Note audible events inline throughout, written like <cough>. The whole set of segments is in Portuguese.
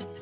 thank you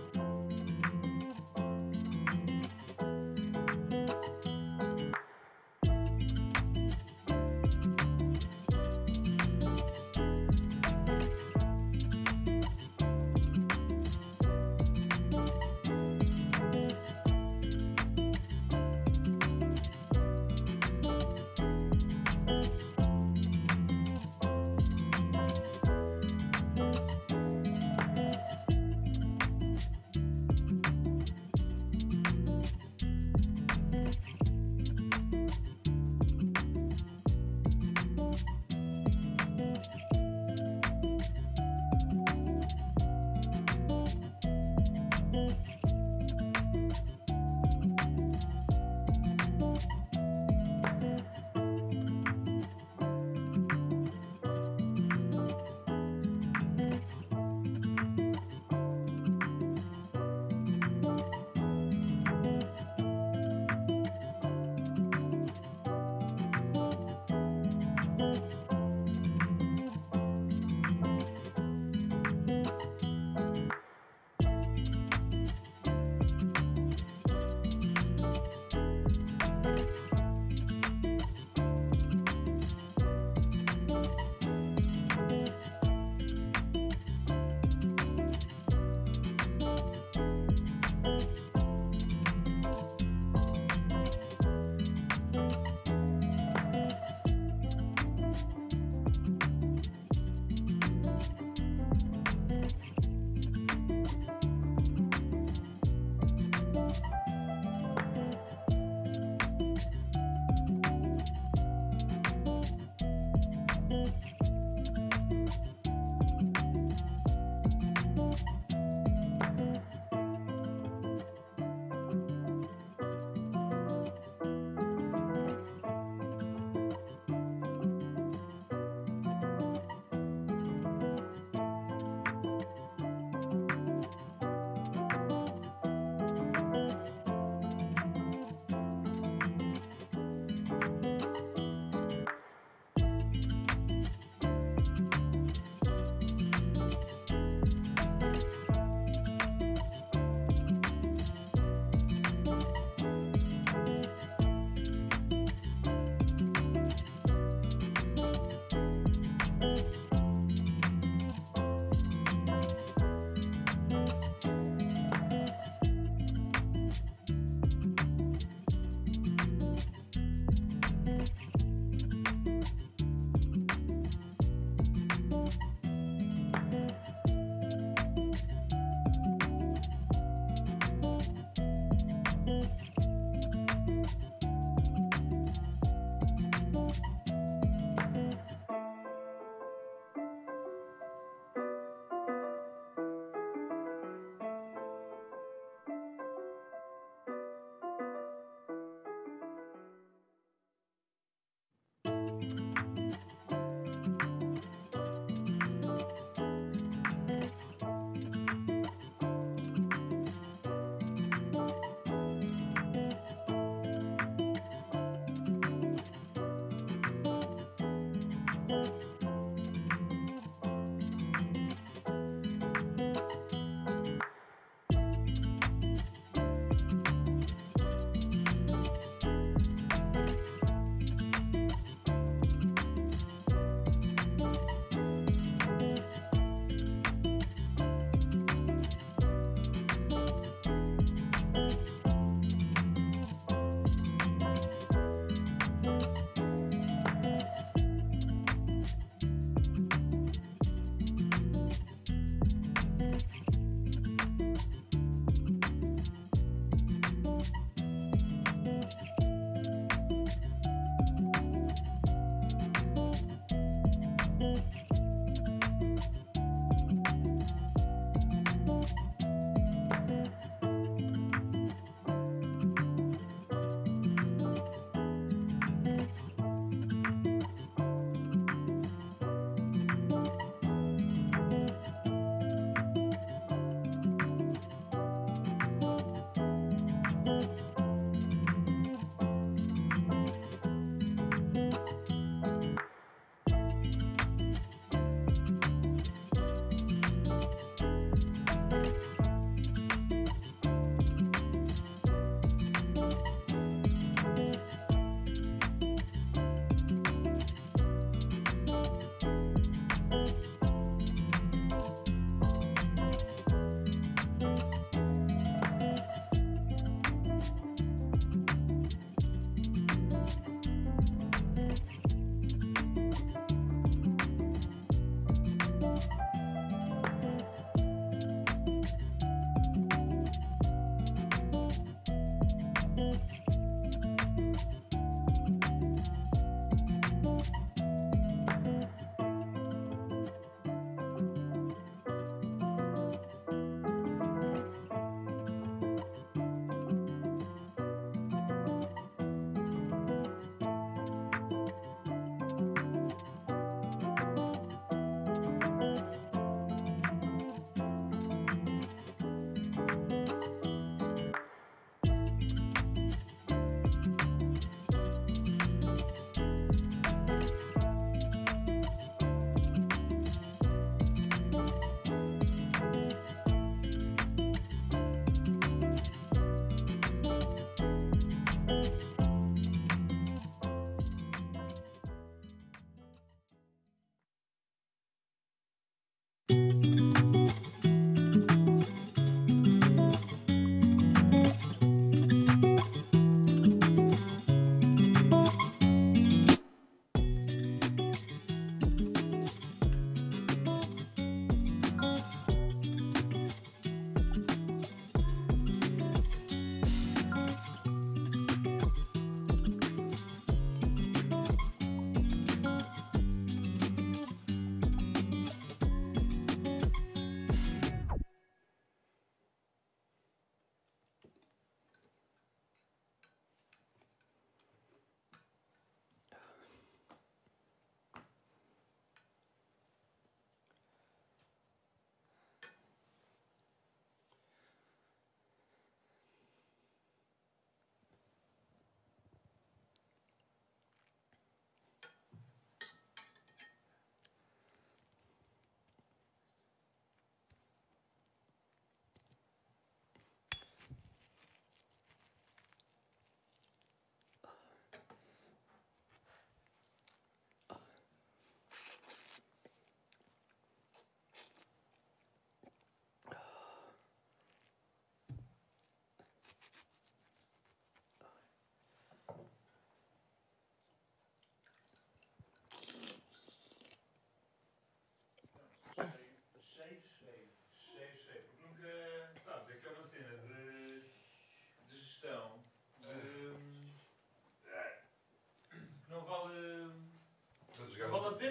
Thank you.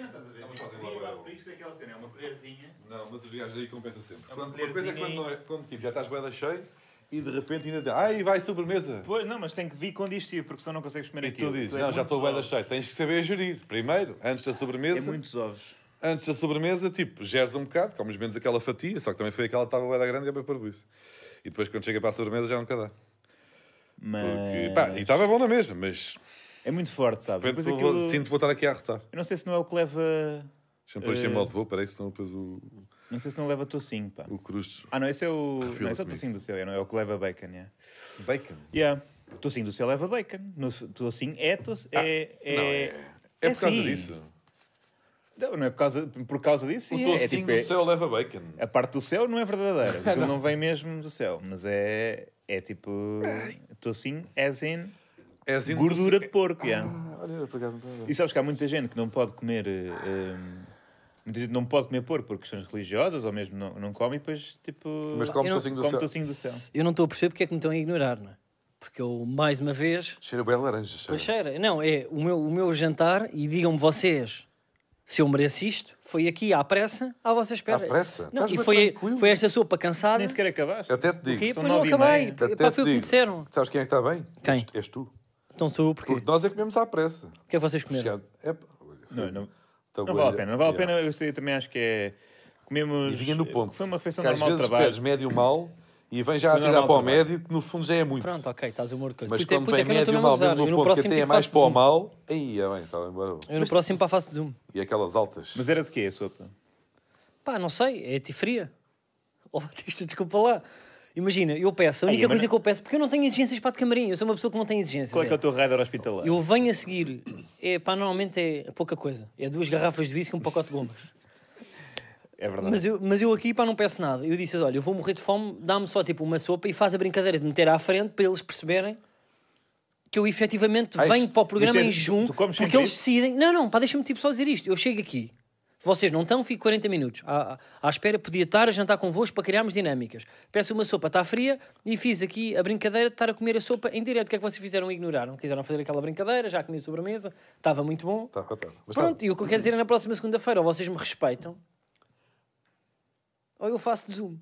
pena, estás a ver? uma coisa boa, Isto é aquela cena, é uma colherzinha. Não, mas os gajos aí compensa sempre. É uma, quando, uma coisa é quando, não é, quando tipo, já estás boeda cheia e de repente ainda tem. Ai, vai sobremesa! Pois, não, mas tem que vir condistivo, porque senão não consegues comer aquilo. E tu dizes, é não, é já estou boeda cheia Tens que saber gerir. Primeiro, antes da sobremesa. É muitos ovos. Antes da sobremesa, tipo, gés um bocado, comes menos aquela fatia, só que também foi aquela que estava boeda grande e é para isso. E depois quando chega para a sobremesa já não um dá. Mas... Porque, pá, e estava bom na mesma, mas é muito forte, sabe? Depois vou, Sinto vou estar aqui a arrotar. Eu não sei se não é o que leva. Deixa-me pôr isto em eh, modo voo, peraí, senão depois o. Não sei se não leva tocinho, pá. O cruz. Ah, não, esse é o. Refila não, esse é o tocinho do céu, é, não é o que leva bacon, é. Bacon? Yeah. O tocinho do céu leva bacon. No tocinho é tocinho. Ah, é, ah, é, é, é por causa sim. disso. Não, não é por causa, por causa disso. O é tocinho é, é, tipo, do é- céu leva bacon. A parte do céu não é verdadeira, <laughs> porque não. não vem mesmo do céu. Mas é, é tipo. Tocinho, as in. És Gordura de porco, Ah, E sabes que há muita gente que não pode comer. Ehm, muita gente não pode comer porco por questões religiosas ou mesmo não, não come e depois tipo. Mas come Eu não- do come céu. do céu. Eu não estou a perceber porque é que me estão a ignorar, não é? Porque eu, mais uma vez, Cheira bem a laranja. cheira. Pois cheira. Não, é o meu, o meu jantar e digam-me vocês se eu mereço isto. Foi aqui à pressa, à vossa espera. À pressa? Não, e foi, foi esta sopa cansada. Nem sequer acabaste. até te digo. Porquê? São não nove e acabei. Até Pá, te foi o que me disseram. Sabes quem é que está bem? Quem? És, és tu. Estão sobre o porquê? Porque nós é que comemos à pressa. O que é que vocês comeram? É, não, não, então não vale a pena. Não vale a pena. Eu também acho que é... Comemos... E vinha no ponto. Foi uma refeição normal de trabalho. às vezes médio mal e vem já a tirar para o médio, que no fundo já é muito. Pronto, ok, estás a humor de coisa. Mas quando vem médio mal, mesmo no ponto que até é tipo mais para o mal, aí é bem, está bem, bora. Eu no próximo para a face de zoom. E aquelas altas. Mas era de quê a sopa? Pá, não sei, é tifria. Oh, <laughs> Batista, desculpa lá. Imagina, eu peço, a única coisa mas... que eu peço, porque eu não tenho exigências para de camarim, eu sou uma pessoa que não tem exigências. Qual é, é. que é o teu radar hospitalar? Eu venho a seguir, é, pá, normalmente é pouca coisa. É duas garrafas de whisky e um pacote de bombas. É verdade. Mas eu, mas eu aqui, pá, não peço nada. Eu disse, olha, eu vou morrer de fome, dá-me só tipo uma sopa e faz a brincadeira de meter à frente para eles perceberem que eu efetivamente ah, venho para o programa é em junho, porque eles isso? decidem. Não, não, pá, deixa-me tipo só dizer isto. Eu chego aqui, vocês não estão, fico 40 minutos. À, à espera, podia estar a jantar convosco para criarmos dinâmicas. Peço uma sopa, está fria, e fiz aqui a brincadeira de estar a comer a sopa em direto. O que é que vocês fizeram? Ignoraram. Quiseram fazer aquela brincadeira, já comi a sobremesa, estava muito bom. Tá, tá, tá. Pronto, tá. e o que eu quero dizer é na próxima segunda-feira, ou vocês me respeitam, ou eu faço de zoom.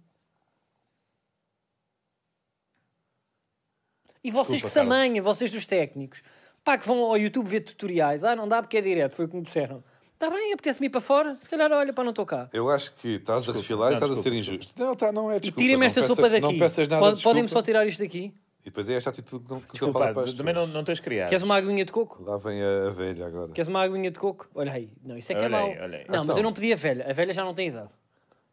E vocês Desculpa, que se amanhã, vocês dos técnicos, pá, que vão ao YouTube ver tutoriais. Ah, não dá porque é direto, foi o que me disseram. Está bem, apetece-me ir para fora, se calhar olha para não estou cá. Eu acho que estás desculpa, a refilar e estás desculpa, a ser injusto. Desculpa. Não, está não é desculpa. Tira-me esta peças, sopa daqui. Não peças nada Pode, Podem-me só tirar isto daqui. E depois é esta atitude que, que Desculpa, eu falo para Também não, não tens criado. Queres uma aguinha de coco? Lá vem a, velha agora. Queres uma aguinha de coco? Olha aí. Não, isso é que é mau. Não, mas eu então. não pedi a velha. A velha já não tem idade.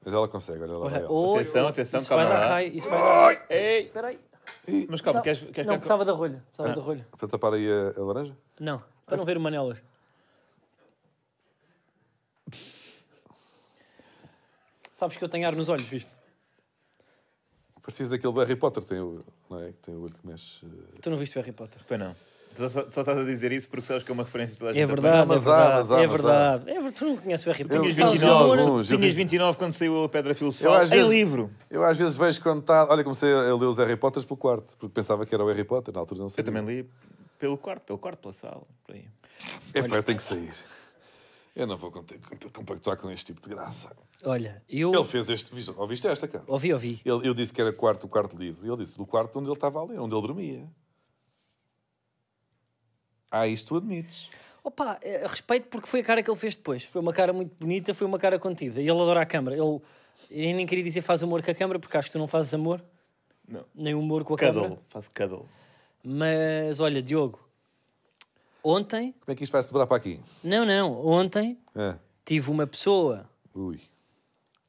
Mas ela consegue, olha lá. Olha, oh, atenção, atenção, isso calma vai lá. Raio, isso vai dar... Ei! Espera aí. Mas calma, não, queres... queres não, precisava da rolha. Precisava ah, da rolha. Para tapar aí a, laranja? Não, para não ver o manelas. Sabes que eu tenho ar nos olhos, viste? Preciso daquele do Harry Potter, tem o, não é? Tem o olho que mexe. Eh. Tu não viste o Harry Potter. Pois não. Tu só, só estás a dizer isso porque sabes que é uma referência toda a gente É verdade, é mas há, verdade. mas há, é mas há. verdade. É Tu não conheces o Harry Potter. Tinhas 29, amor. eu tinhas 29 quando saiu a Pedra Filosofal é em livro. Eu às vezes vejo quando está. Olha, comecei a ler os Harry Potters pelo quarto, porque pensava que era o Harry Potter, na altura não sei Eu também li pelo quarto, pelo quarto, pela sala. Por aí. É pá, eu tenho que sair. Eu não vou compactuar com este tipo de graça. Olha, eu. Ele fez este. Ouviste esta, cara? Ouvi, ouvi. Ele, eu disse que era quarto, o quarto livro. Ele disse do quarto onde ele estava a ler, onde ele dormia. Ah, isto tu admites. Opa, eh, respeito porque foi a cara que ele fez depois. Foi uma cara muito bonita, foi uma cara contida. E ele adora a câmara. Ele, eu nem queria dizer faz amor com a câmara, porque acho que tu não fazes amor. Não. Nem humor com a câmara. Cuddle, faz cuddle. Mas olha, Diogo, Ontem. Como é que isto vai se dobrar para aqui? Não, não. Ontem é. tive uma pessoa. Ui.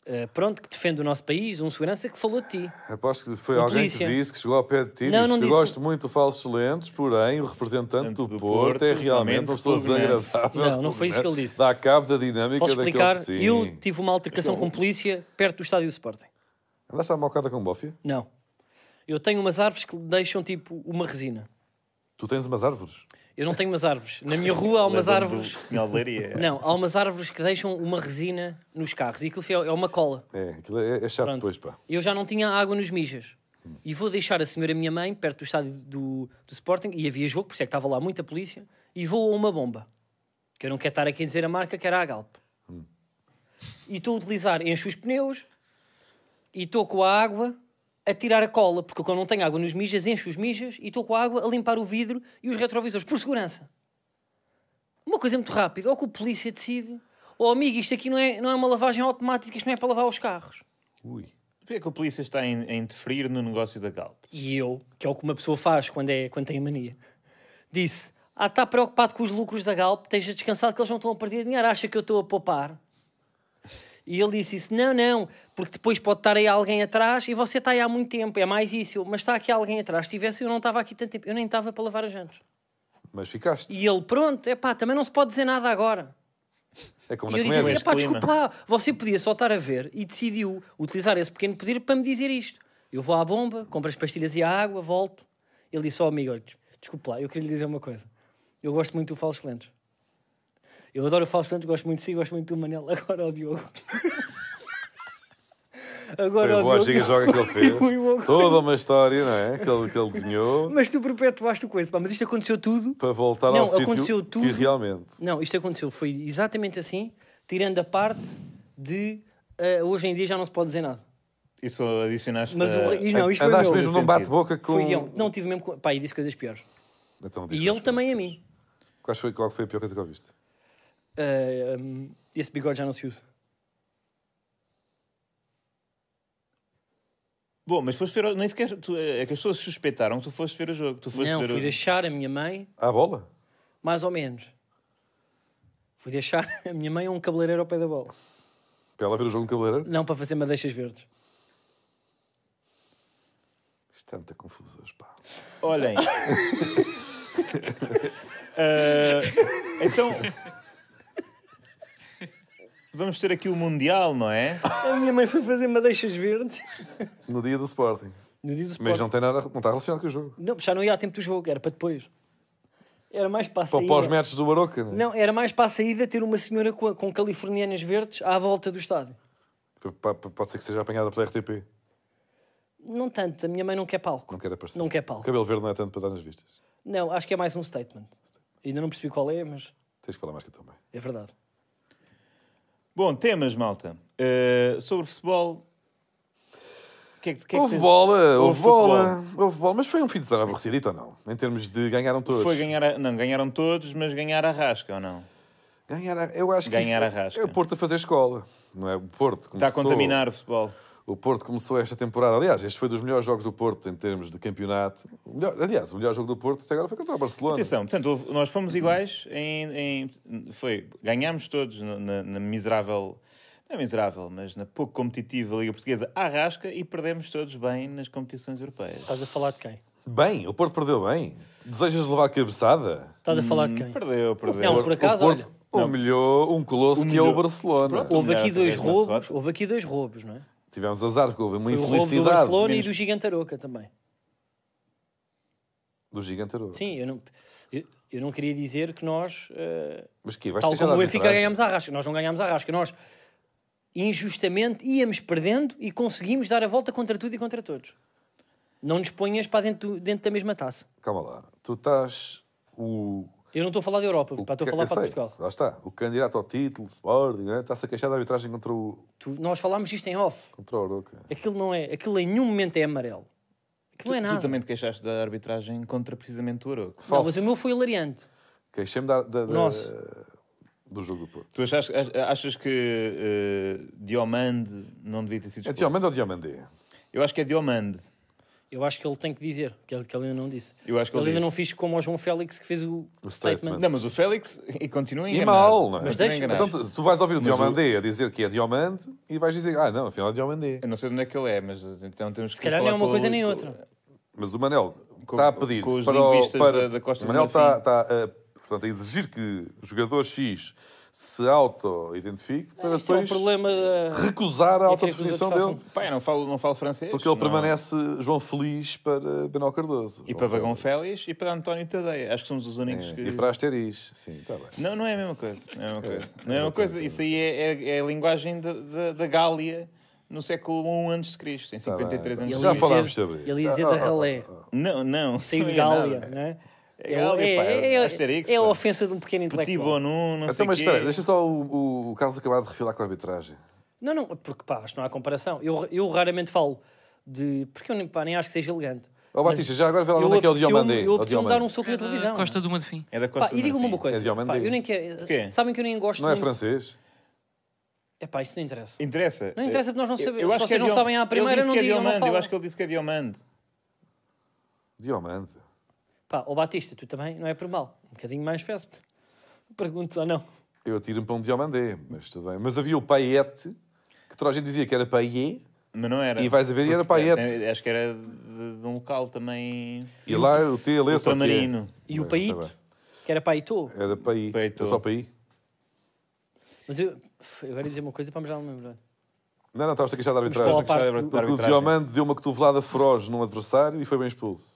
Uh, pronto, que defende o nosso país, um segurança que falou de ti. Aposto que foi um alguém polícia. que disse, que chegou ao pé de ti não, disse, não disse... gosto muito de falsos lentes, porém o representante do, do, Porto, é realmente uma pessoa desagradável. Não, não foi isso que ele é? disse. Dá cabo da dinâmica Posso explicar? Eu tive uma altercação é com polícia perto do estádio do Sporting. Andaste à malcada com bófia? Não. Eu tenho umas árvores que deixam tipo uma resina. Tu tens umas árvores? Eu não tenho umas árvores. Na minha rua há umas é árvores. Do, aldearia. É. Não, há umas árvores que deixam uma resina nos carros. E aquilo é uma cola. É, aquilo é, é chato Pronto. depois, pá. Eu já não tinha água nos mijas. E vou deixar a senhora minha mãe perto do estádio do, do Sporting. E havia jogo, por isso é que estava lá muita polícia. E vou a uma bomba. Que eu não quero estar aqui a dizer a marca, que era a Galp. Hum. E estou a utilizar, encho os pneus. E estou com a água a tirar a cola, porque quando não tenho água nos mijas, encho os mijas e estou com a água a limpar o vidro e os retrovisores, por segurança. Uma coisa muito rápida, ou que o polícia decide, ou oh, amigo, isto aqui não é, não é uma lavagem automática, isto não é para lavar os carros. Ui. Porquê é que a polícia está a interferir no negócio da Galp? E eu, que é o que uma pessoa faz quando, é, quando tem a mania, disse: Ah, está preocupado com os lucros da Galp, esteja descansado que eles não estão a perder dinheiro, acha que eu estou a poupar. E ele disse isso: não, não, porque depois pode estar aí alguém atrás e você está aí há muito tempo, é mais isso. Mas está aqui alguém atrás. Se tivesse, eu não estava aqui tanto tempo, eu nem estava para lavar as jantes. Mas ficaste. E ele, pronto, é pá, também não se pode dizer nada agora. É como e eu disse assim, pá, desculpa lá, você podia só estar a ver e decidiu utilizar esse pequeno poder para me dizer isto. Eu vou à bomba, compro as pastilhas e a água, volto. Ele disse ao oh, amigo, olha, desculpa lá, eu queria lhe dizer uma coisa. Eu gosto muito do Falsos Lentos. Eu adoro o Fausto Santos, gosto muito de si, gosto muito do Manel, <laughs> agora ao Diogo. Agora, Foi boa joga que ele fez. Toda uma história, não é? Que ele, que ele desenhou. Mas tu perpetuaste o coisa, pá. Mas isto aconteceu tudo. Para voltar não, ao aconteceu tudo. realmente. Não, isto aconteceu. Foi exatamente assim, tirando a parte de uh, hoje em dia já não se pode dizer nada. Isso adicionaste. Mas o, e não, isto foi Andaste mesmo num bate-boca com. Foi Não, tive mesmo. Pá, e disse coisas piores. Então, e ele também a mim. Qual foi, qual foi a pior coisa que ouviste? uh, eh, um, ehm, esse bigode já não se usa. Bom, mas foste ver, nem sequer, tu, eh, é que as pessoas suspeitaram que tu foste ver o jogo. Tu foste não, ver fui o... deixar a minha mãe... À bola? Mais ou menos. Fui deixar <laughs> a minha mãe a um cabeleireiro ao pé da bola. Para ela ver o jogo de cabeleireiro? Não, para fazer madeixas verdes. tanta é confusão, pá. Olhem... uh, <laughs> então vamos ter aqui o Mundial, não é? A minha mãe foi fazer madeixas verdes. No dia do Sporting. No dia do Sporting. Mas não, tem nada, não está relacionado com o jogo. Não, já não ia a tempo do jogo, era para depois. Era mais para a saída. Para os metros do Baroca, não, é? não era mais para a saída ter uma senhora com, com californianas verdes à volta do estádio. Pode ser que seja apanhada pela RTP. Não tanto, a minha mãe não quer palco. Não quer aparecer. Não quer palco. Cabelo verde não é tanto para dar nas vistas. Não, acho que é mais um statement. Ainda não percebi qual é, mas. Tens que falar mais que eu também. É verdade. Bom, temas, malta. Uh, sobre futebol. Que é, que é houve, que bola, houve, bola, houve bola, mas foi um fim de semana aborrecidito ou não? Em termos de ganharam todos? Foi ganhar, a... não, ganharam todos, mas ganhar a rasca ou não? Ganhar, a... eu acho ganhar que a é rasca. é o Porto a fazer escola, não é? O Porto começou... está a contaminar o futebol. O Porto começou esta temporada. Aliás, este foi dos melhores jogos do Porto em termos de campeonato. melhor, aliás, o melhor jogo do Porto até agora foi contra o Barcelona. Atenção, portanto, nós fomos iguais em. em foi, ganhámos todos na, na miserável. Não é miserável, mas na pouco competitiva Liga Portuguesa à rasca e perdemos todos bem nas competições europeias. Estás a falar de quem? Bem, o Porto perdeu bem. Desejas levar cabeçada? Estás a falar de hum, quem? Perdeu, perdeu. Não, por acaso, o Porto olha, humilhou um colosso humilhou. que é o Barcelona. Pronto, houve aqui dois roubos, houve aqui dois roubos, não é? Tivemos azar, porque houve uma Foi infelicidade. O do Barcelona menos... e do Gigante Aroca também. Do Gigante Aroca? Sim, eu não, eu, eu não queria dizer que nós. Uh, Mas que, vais tal como o Benfica ganhámos a rasca. Nós não ganhámos a rasca. Nós injustamente íamos perdendo e conseguimos dar a volta contra tudo e contra todos. Não nos ponhas para dentro, dentro da mesma taça. Calma lá. Tu estás. O, eu não estou a falar da Europa, estou a falar para sei, Portugal. Lá está. O candidato ao título, Sporting, né? está-se a queixar da arbitragem contra o. Tu, nós falámos isto em off. Contra o Oroca. Aquilo não é. Aquilo em nenhum momento é amarelo. Aquilo é tu, é nada. Tu também te queixaste da arbitragem contra precisamente o Oroca. Não, mas o meu foi hilariante. Queixei-me da, da, da, Nossa. do jogo do Porto. Tu achas, achas que uh, Diomande não devia ter sido expulso? É Diomande ou Diomande? Eu acho que é Diomande. Eu acho que ele tem que dizer, que ele, é que ele ainda não disse. Eu acho que ele, ele ainda não fiz como o João Félix que fez o, o statement. Não, mas o Félix e continua enganado. E mal, não é? Mas deixa. Então tu, tu vais ouvir o Diomandé o... a dizer que é Diomande e vais dizer, ah não, afinal é Diomandé. Eu não sei de onde é que ele é, mas então temos que Se calhar nem é uma coisa o... nem outra. Mas o Manel com, está a pedir para, o, para da, da Costa Manel está, está a, portanto, a exigir que jogador X se auto-identifique para é. depois é um problema, recusar a é autodefinição dele. não falo, não falo francês. Porque ele não. permanece João Feliz para Benal Cardoso. João e para Vagão Félix. e para António Tadeia. Acho que somos os únicos é. que... E para Asteris. Sim, está bem. Não, não é a mesma coisa. Não é a mesma é, coisa. Não é a mesma coisa. Isso aí é, é a linguagem da, Gália no século I antes de Cristo, em 53 tá de Cristo. Já falámos sobre isso. Ele ia dizer da Ralé. Não, não. Sem Gália, não é? É, é, é, é a é ofensa de um pequeno intelectual. Petit Bonon, não então, sei mas espera, deixa só o, o Carlos acabar de refilar com a arbitragem. Não, não, porque pá, acho que não há comparação. Eu, eu raramente falo de... Porque eu nem, pá, nem acho que seja elegante. Ó oh, Batista, já agora vê lá onde é que é o Diomandé. Eu preciso dar um soco é na televisão. Costa de Madfim. É da Costa pá, E diga-me uma coisa. É Diomandé. eu nem quero... Porquê? Sabem que eu nem gosto... Não é francês? É pá, isso não interessa. Interessa. Não interessa porque nós não sabemos. Eu, eu acho Se vocês que é não Diom... sabem à primeira, não é digam, Eu acho que ele disse que é Diomande. Diomande. Pá, o Batista, tu também não é por mal. Um bocadinho mais feste. Pergunto ou não? Eu atiro-me para um diamandé, mas tudo bem. Mas havia o Paiete, que toda a gente dizia que era Paiê. Mas não era. E vais a ver, e era Paiete. Acho que era de, de um local também... E lá o T lê só Ultramarino. que é. E o é, Paito, que era Paito. Era Paí. Paito. Era só Paí. Mas eu, eu agora dizer uma coisa para me já não lembrar. Não, não, estavas a queixar da arbitragem. Porque o Diomande deu uma cotovelada feroz num adversário e foi bem expulso.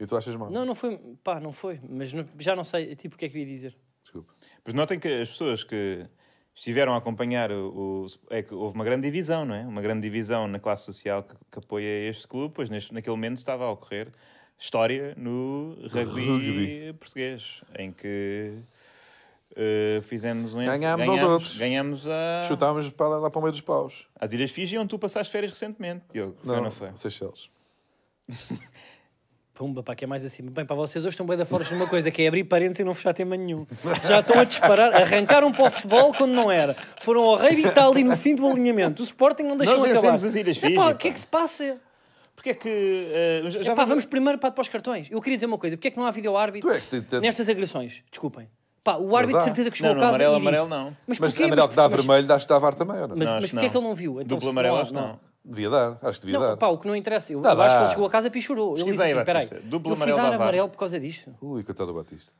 E tu achas mal? Não, não foi. Pá, não foi. Mas não, já não sei tipo, o que é que eu ia dizer. Desculpa. Mas notem que as pessoas que estiveram a acompanhar o, o, é que houve uma grande divisão, não é? Uma grande divisão na classe social que, que apoia este clube, pois neste, naquele momento estava a ocorrer história no rugby, rugby. português, em que uh, fizemos um ganhámos, aos outros. Ganhámos a... Chutámos para lá, lá para o meio dos paus. As Ilhas Fiji, onde tu passaste férias recentemente, Diogo. Não, foi, não foi? Seychelles. <laughs> Pumba, pá, que é mais assim, Bem, para vocês hoje estão bem da fora de uma coisa, que é abrir parênteses e não fechar tema nenhum. Já estão a disparar, arrancaram para o futebol quando não era. Foram ao Rei Vitali no fim do alinhamento. O Sporting não deixou Nós acabar. Nós as ilhas é, pá, o que é que se passa? Porque é que. Uh, já vamos... vamos primeiro para, para os cartões. Eu queria dizer uma coisa: Porquê é que não há vídeo-árbitro é te... nestas agressões? Desculpem. Pá, o árbitro de certeza que chegou não, ao caso. Amarelo, e disse, amarelo não. Mas, mas porquê? amarelo que dá mas, vermelho, dá-se a VAR também, ou não? Mas, não, mas porquê é que ele não viu? Então, Duplo amarelo, não. não. Devia dar, acho que devia não, dar. Pá, o que não interessa. Eu, tá eu acho que ele chegou a casa e chorou. Ele disse assim: peraí, duplo eu fui amarelo dar amarelo por causa disto. Ui, coitado do Batista.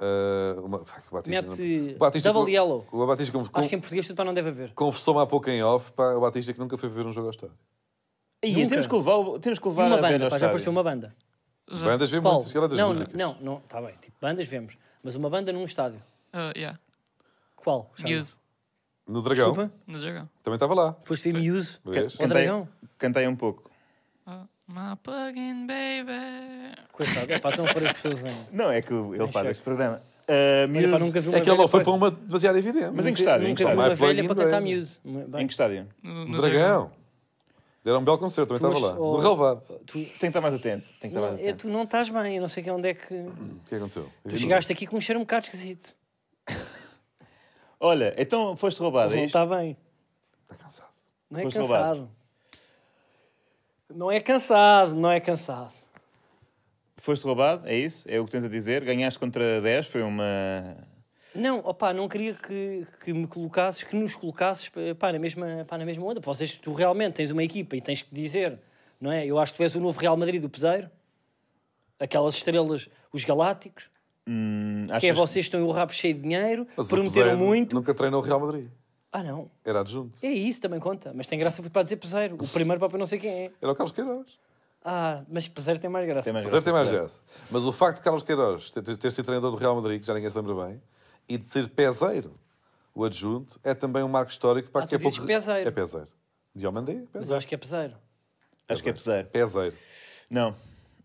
Uh, uma... Batista Mete não... Batista double yellow. O Batista, como... Acho que em português tudo não deve haver. Confessou-me há pouco em off, pá, o Batista que nunca foi ver um jogo ao estádio. E nunca. temos que levar, temos que levar uma banda, pá, já foste uma banda. Já. Bandas vemos muitas, é das não, músicas. Não, não, não, está bem, tipo, bandas vemos, mas uma banda num estádio. Uh, yeah. Qual? Muse. No Dragão. Desculpa? No Dragão. Também estava lá. Foste ver Muse. Vês? Cantei, Dragão. cantei um pouco. Oh, my plugin baby. Coitado, é pá, estão para as pessoas Não, é que ele é faz este programa. Ah, Olha, pá, nunca vi uma É que ele não foi para uma demasiado evidente. Mas em que estádio? Em que Nunca vi uma velha para cantar vai. Muse. Em que estádio? No, No Dragão. Deram um belo concerto, também estava lá. achas- No oh, Relvado. tu, Tem que estar mais atento. Tem que estar não, mais é, tu não estás bem, eu não sei é onde é que... O que aconteceu? Tu chegaste aqui com um cheiro um bocado esquisito. <laughs> Olha, então foste roubado, é não está bem. Está cansado. Não é tá tá Foste cansado. roubado. Não é cansado, não é cansado. Foste roubado, é isso? É o que tens a dizer? Ganhaste contra 10, foi uma... Não, opá, não queria que, que me colocasses, que nos colocasses eh, pá, na, mesma, pá, na mesma onda. Vocês, tu realmente tens uma equipa e tens que dizer, não é? Eu acho que tu és o novo Real Madrid do Peseiro, aquelas estrelas, os galácticos. Hum, que é vocês que... estão o rabo cheio de dinheiro, mas prometeram muito. Nunca treinou o Real Madrid. Ah, não. Era adjunto. É isso, também conta. Mas tem graça para dizer peseiro. O primeiro papo eu não sei quem é. Era o Carlos Queiroz. Ah, mas peseiro tem mais graça. Tem mais graça, tem mais graça. Mas o facto de Carlos Queiroz ter, ter sido treinador do Real Madrid, que já ninguém se lembra bem, e de ser peseiro o adjunto, é também um marco histórico para ah, que é pouco. Peseiro. É peseiro. Diomandé de? É peseiro. Mas eu acho que é peseiro. Acho que é peseiro. Peseiro. Não,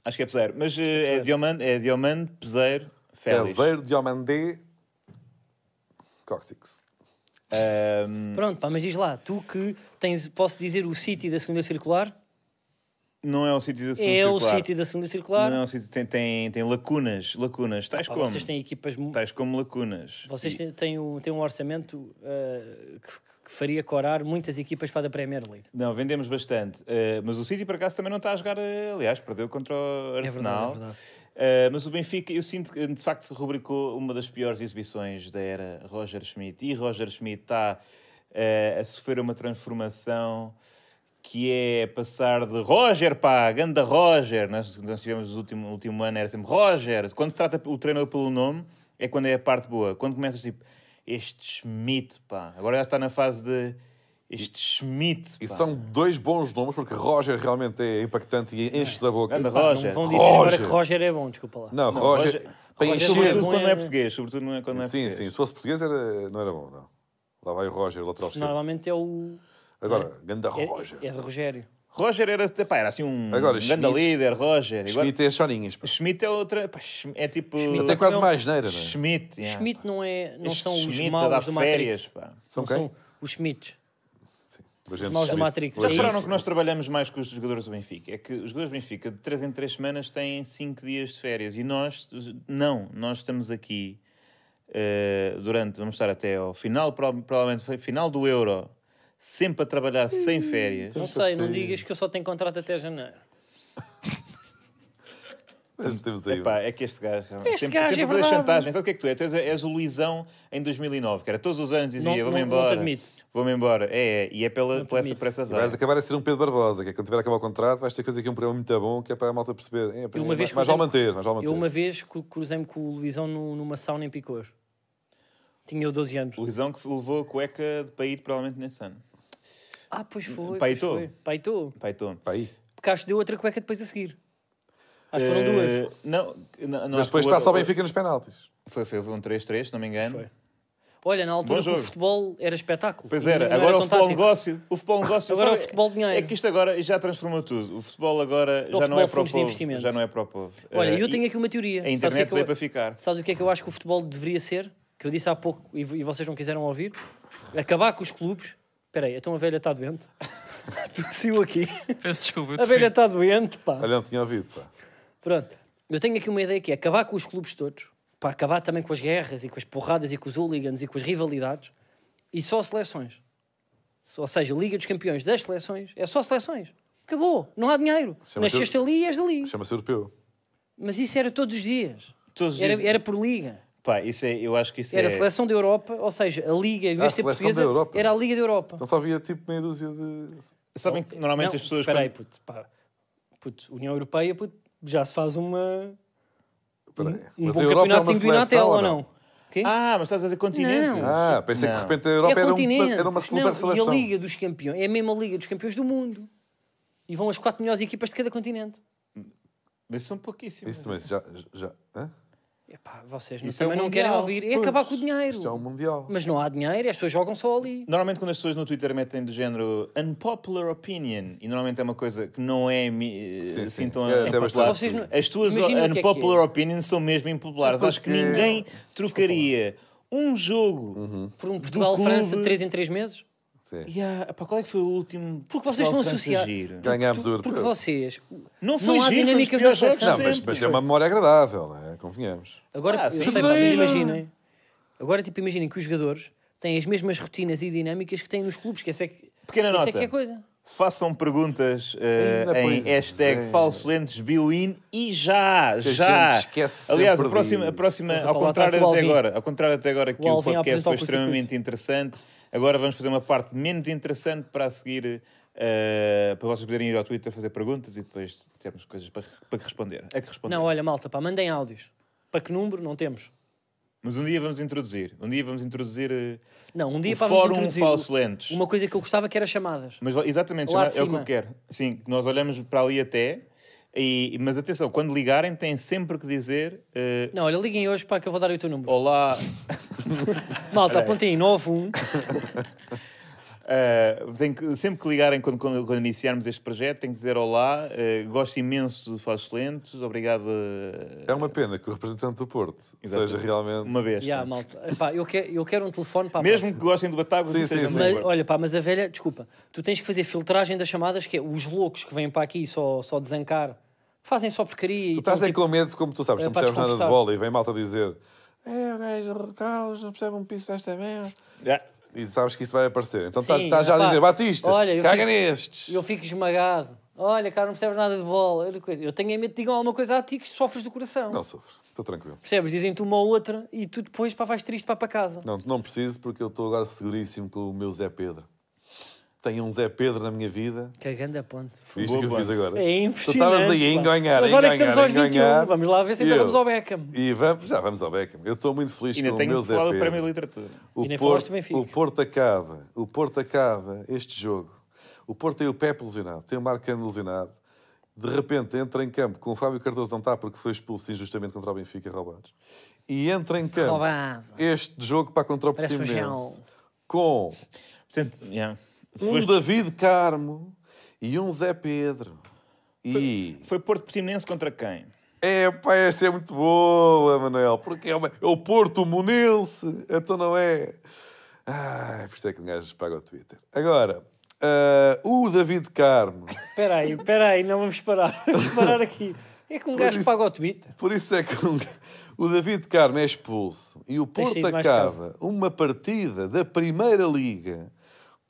acho que é peseiro. Mas eh, é, é, peseiro. é Diomande, peseiro Félix. de Diomandé, Cóxix. Um... Pronto, pá, mas diz lá, tu que tens, posso dizer o City da segunda circular? Não é o City da segunda é circular. É o City da segunda circular. Não é o City, tem, tem, tem lacunas, lacunas, tais ah, pá, como. Vocês têm equipas... Tais como lacunas. Vocês e... têm, um, têm um orçamento uh, que, que, faria corar muitas equipas para a Premier League. Não, vendemos bastante. Uh, mas o City, por acaso, também não está a jogar, ah, aliás, perdeu contra o Arsenal. É verdade, é verdade. Eh, mas o Benfica, eu sinto que de facto rubricou uma das piores exibições da era Roger Schmidt. E Roger Schmidt está uh, a sofrer uma transformação que é passar de Roger, pá, ganda Roger. Nós, nós tivemos no último, último ano, era sempre Roger. Quando se trata o treinador pelo nome, é quando é a parte boa. Quando começas tipo, este Schmidt, pá, agora já está na fase de este Schmidt. Pá. E são dois bons nomes, porque Roger realmente é impactante e enche da boca. Anda, Roger. Não vão dizer Roger. agora que Roger é bom, desculpa lá. Não, não Roger, Roger. Para é encher. Sobretudo quando não é português. Sobretudo não é quando é português. sim. sim Se fosse português era... não era bom, não. Lá vai o Roger, lateral esquerdo. Normalmente é o. Agora, é, ganda é- Roger. É, de Rogério. Roger era, pá, era assim um Agora, grande Schmidt, líder, Roger. Igual... Schmidt é chorinhas. Pá. Schmidt é outra. Pá, é tipo. Schmidt é quase mais neira, não é? Schmidt. Yeah, Schmidt não, é, não são Schmidt os é maus do férias, Pá. São não quem? São os Schmidts. Os maus do Matrix. É Já repararam que nós trabalhamos mais com os jogadores do Benfica? É que os jogadores do Benfica, de 3 em 3 semanas, têm 5 dias de férias. E nós, não, nós estamos aqui uh, durante, vamos estar até ao final, provavelmente foi final do Euro, sempre a trabalhar sem hum, férias. Não sei, não digas que eu só tenho contrato até janeiro temos aí. Epá, é que este gajo. É este sempre, gajo sempre é verdade. chantagem. Sabe o que é que tu és? Tu és, és o Luizão em 2009, que era todos os anos dizia: vou-me embora. Não Vou-me embora. É, é, e é pela, pela essa pressa Vais acabar a ser um Pedro Barbosa, que é quando tiver acabar o contrato, vais ter que fazer aqui um programa muito bom, que é para a malta perceber. É, é, uma vez mas, mas manter, mas manter. Eu uma vez cruzei-me com o Luizão numa sauna em Picor. Tinha eu 12 anos. Luizão que levou a cueca de Paíto, provavelmente nesse ano. Ah, pois foi. Paito. Pois foi. Paito. Porque acho que deu outra cueca depois a seguir. Acho que foram eh, duas. Não, não, não Mas depois passa ao Benfica nos penaltis. Foi, foi um 3-3, se não me engano. Foi. Olha, na altura o futebol era espetáculo. Pois era, não agora era o futebol tático. negócio. O futebol negócio agora sabe, o futebol é, é dinheiro. É que isto agora já transformou tudo. O futebol agora o já, futebol não é para o povo, já não é para o povo. Olha, eh, eu tenho aqui uma teoria. A internet é veio é para ficar. Sabes o que é que eu acho que o futebol deveria ser? Que eu disse há pouco e, vocês não quiseram ouvir? Acabar com os clubes. Espera aí, então a velha está doente. <laughs> Tossiu aqui. Peço desculpa. A velha está doente, pá. Olha, não tinha ouvido, pá. Pronto. Eu tenho aqui uma ideia que é acabar com os clubes todos, para acabar também com as guerras e com as porradas e com os hooligans e com as rivalidades, e só seleções. Ou seja, Liga dos Campeões das seleções é só seleções. Acabou, não há dinheiro. É Nasceste ali e és dali. Chama-se é europeu. Mas isso era todos os dias. Todos os era, dias. era por liga. Pá, isso é, eu acho que isso era é... a seleção da Europa, ou seja, a liga, em vez de ah, ser portuguesa, era a Liga da Europa. Então só havia tipo meia dúzia de. Sabem que normalmente não, as pessoas. Espera aí, quando... puto, pá. Puto, União Europeia, puto, já se faz uma. Um, um bom campeonato é inguinatel ou não? Ah, mas estás a dizer continente? Não. Ah, pensei não. que de repente a é Europa é era, um, era uma super não, seleção. E a Liga dos Campeões é a mesma Liga dos Campeões do mundo. E vão as quatro melhores equipas de cada continente. Mas são pouquíssimas. Isso também, já. já, já Epá, vocês não, Isso é não querem ouvir. É Pois, acabar com o dinheiro. Isto é o Mundial. Mas não há dinheiro, e as pessoas jogam só ali. Normalmente quando as pessoas no Twitter metem do género unpopular opinion, e normalmente é uma coisa que não é eh, Sim, assim sim. tão É, até Vocês não- As tuas Imagina é unpopular é. opinions são mesmo impopulares. É Acho que ninguém trocaria um jogo uhum. Por um Portugal-França clube. 3 em 3 meses? francês. Yeah, qual é que foi o último? Porque vocês não é associados. Ganhámos o europeu. Porque vocês. Não foi não há giro, dinâmicas na seleção. Não, mas, mas é uma memória agradável, não é? Convenhamos. Agora, ah, sei, imaginem. Agora, tipo, imaginem que os jogadores têm as mesmas rotinas e dinâmicas que têm nos clubes, que essa é que, Pequena essa nota. É que é coisa. Façam perguntas uh, em é. hashtag é. falsolentes e já, já. Aliás, a próxima, a próxima ao contrário até agora, ao contrário até agora que o, o podcast foi extremamente interessante. Agora vamos fazer uma parte menos interessante para a seguir, uh, para vocês poderem ir ao Twitter fazer perguntas e depois temos coisas para, para responder. É que responder. Não, olha, malta, pá, mandem áudios. Para que número? Não temos. Mas um dia vamos introduzir. Um dia vamos introduzir. Eh, não, um dia para fórum introduzir falso lentes. Uma coisa que eu gostava que era chamadas. Mas exatamente, chamada, é o que eu quero. Sim, nós olhamos para ali até e, mas atenção, quando ligarem, têm sempre que dizer. Uh... Não, olha, liguem hoje para que eu vou dar o teu número. Olá. <laughs> Malta, apontem 91. <laughs> Uh, que, sempre que ligarem quando, quando, quando, iniciarmos este projeto, tenho que dizer olá, uh, gosto imenso do Faz lentos obrigado. Eh, é uma pena que o representante do Porto Exatamente. seja realmente. Uma vez. Yeah, eu, quero, eu quero um telefone para. Mesmo que gostem de Batáguas, sim, sim, Mas, olha, pá, mas a velha, desculpa, tu tens que fazer filtragem das chamadas, que é os loucos que vêm para aqui só, só desancar, fazem só porcaria. Tu estás aí tipo, com medo, como tu sabes, é, não percebes nada de bola e vem malta dizer. É, o gajo Carlos não percebe um piso desta merda. Yeah e sabes que isso vai aparecer. Então tá- Sim, estás já a dizer, Batista, olha, caga fico, nestes. Eu fico esmagado. Olha, cara, não percebes nada de bola. Eu tenho medo de digam alguma coisa a ti que sofres do coração. Não sofro, estou tranquilo. Percebes? Dizem-te uma ou outra e tu depois pá, vais triste para, para casa. Não, não preciso porque eu estou agora seguríssimo com o meu Zé Pedro tenho um Zé Pedro na minha vida. Que é grande a ponte. Foi o que eu fiz agora? É impressionante. Tu estavas aí a enganhar, Mas olha que estamos aos 21. Vamos lá ver se ainda vamos ao Beckham. E vamos, já vamos ao Beckham. Eu estou muito feliz com o meu Zé Pedro. Ainda tenho falado Literatura. O e nem Porto, Benfica. O Porto acaba. O Porto acaba este jogo. O Porto tem o Pepe lesionado. Tem o Marcano lesionado. De repente entra em campo com o Fábio Cardoso não está porque foi expulso injustamente contra o Benfica roubados. E entra em campo Roubado. este jogo para contra o Portimonense. Com... Portanto, yeah. Um Foste... David Carmo e um Zé Pedro. E... Foi, foi Porto Portinense contra quem? É, pá, essa é muito boa, Manuel, porque é, uma... é o Porto Monense, então não é? por isso é que um gajo paga o Twitter. Agora, uh, o David Carmo. Espera aí, espera aí, não vamos parar. <laughs> Vamos parar aqui. É que um por gajo isso, paga o Twitter. Por isso é que um... o David Carmo é expulso e o Porto acaba uma partida da Primeira Liga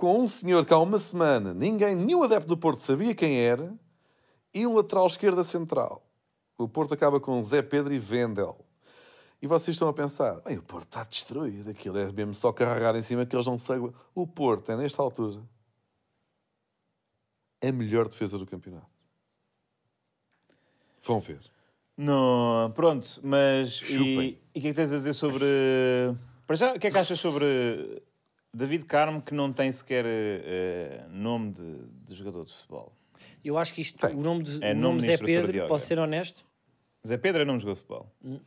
com um senhor que há uma semana ninguém, nenhum adepto do Porto sabia quem era, e um lateral esquerda central. O Porto acaba com Zé Pedro e Vendel. E vocês estão a pensar, o Porto está destruído, aquilo é mesmo só carregar em cima que eles não seguem. O Porto é, nesta altura, a melhor defesa do campeonato. Vão ver. Não, pronto, mas... Chupem. E, e o que é que tens a dizer sobre... Para já, o que é que achas sobre David Carmo, que não tem sequer uh, nome de, de, jogador de futebol. Eu acho que isto, tem. o nome de, é nome de Zé Pedro, posso ser honesto? Zé Pedro é nome de jogador de futebol. Hum.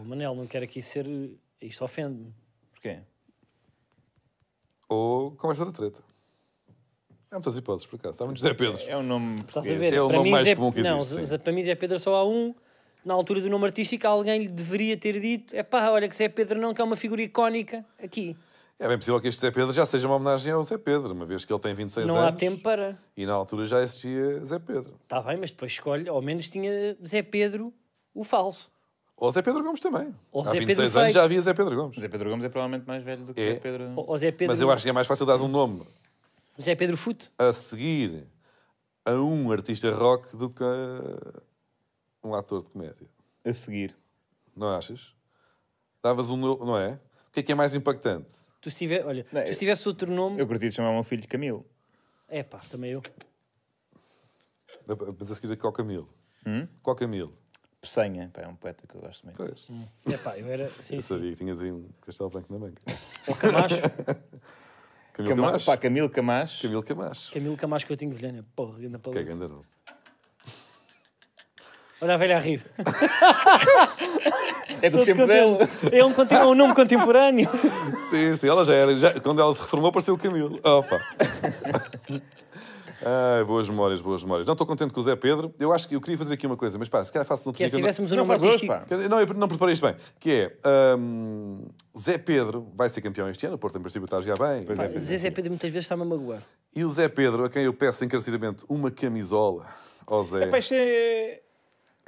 Oh, Manel, não quero aqui ser. Isto ofende-me. Porquê? Ou com esta treta. Há é muitas hipóteses, por acaso. Há muitos Zé Pedros. É, é um nome português. É o para nome mais Zé... comum que não, existe. Não, para mim Zé Pedro é só há um. Na altura do nome artístico, alguém lhe deveria ter dito é pá, olha que Zé Pedro não, que é uma figura icónica aqui. É bem possível que este Zé Pedro já seja uma homenagem ao Zé Pedro, uma vez que ele tem 26 não anos. Não há tempo para. E na altura já existia Zé Pedro. Está bem, mas depois escolhe, ao menos tinha Zé Pedro o falso. Ou Zé Pedro Gomes também. Ou Há Zé 26 Pedro anos já havia Zé Pedro Gomes. Zé Pedro Gomes é provavelmente mais velho do que É. Zé Pedro. O Zé Pedro, Mas eu acho que é mais fácil dar um nome Zé Pedro Fute. a seguir a um artista rock do que a um ator de comédia. A seguir. Não achas? Davas um. Não é? O que é que é mais impactante? Tu se olha, não, tu se tivesse outro nome. Eu curti de chamar o meu filho de Camilo. É pá, também eu. Mas a seguir qual Camilo? Hum? Qual Camilo? Pessanha, pá, é um poeta que eu gosto muito. Pois. Hum. É pá, eu era. Sim, eu sim. sabia que tinhas aí um Castelo Branco na manga Ou Camacho. <laughs> Camilo Camacho. Camacho. Pá, Camilo Camacho. Camilo Camacho. Camilo Camacho que eu tenho velhana, porra, na palavra. Que é grande Olha a velha a rir. <laughs> é do tempo dela. É um, contem- é um nome contemporâneo. <laughs> Sim, sim, ela já era. já- quando ela se reformou, apareceu o Camilo. Opa! <laughs> Ai, boas memórias, boas memórias. Não estou contente com o Zé Pedro. Eu acho que eu queria fazer aqui uma coisa, mas pá, se calhar faço no Que é, se tivéssemos um Não nome hoje, Não, eu não preparei isto bem. Que é, hum, Zé Pedro vai ser campeão este ano, o Porto em princípio está a jogar bem. Pá, Zé Zé Pedro muitas vezes está-me a magoar. E o Zé Pedro, a quem eu peço encarecidamente uma camisola, ó oh, Zé. Pá, isto é,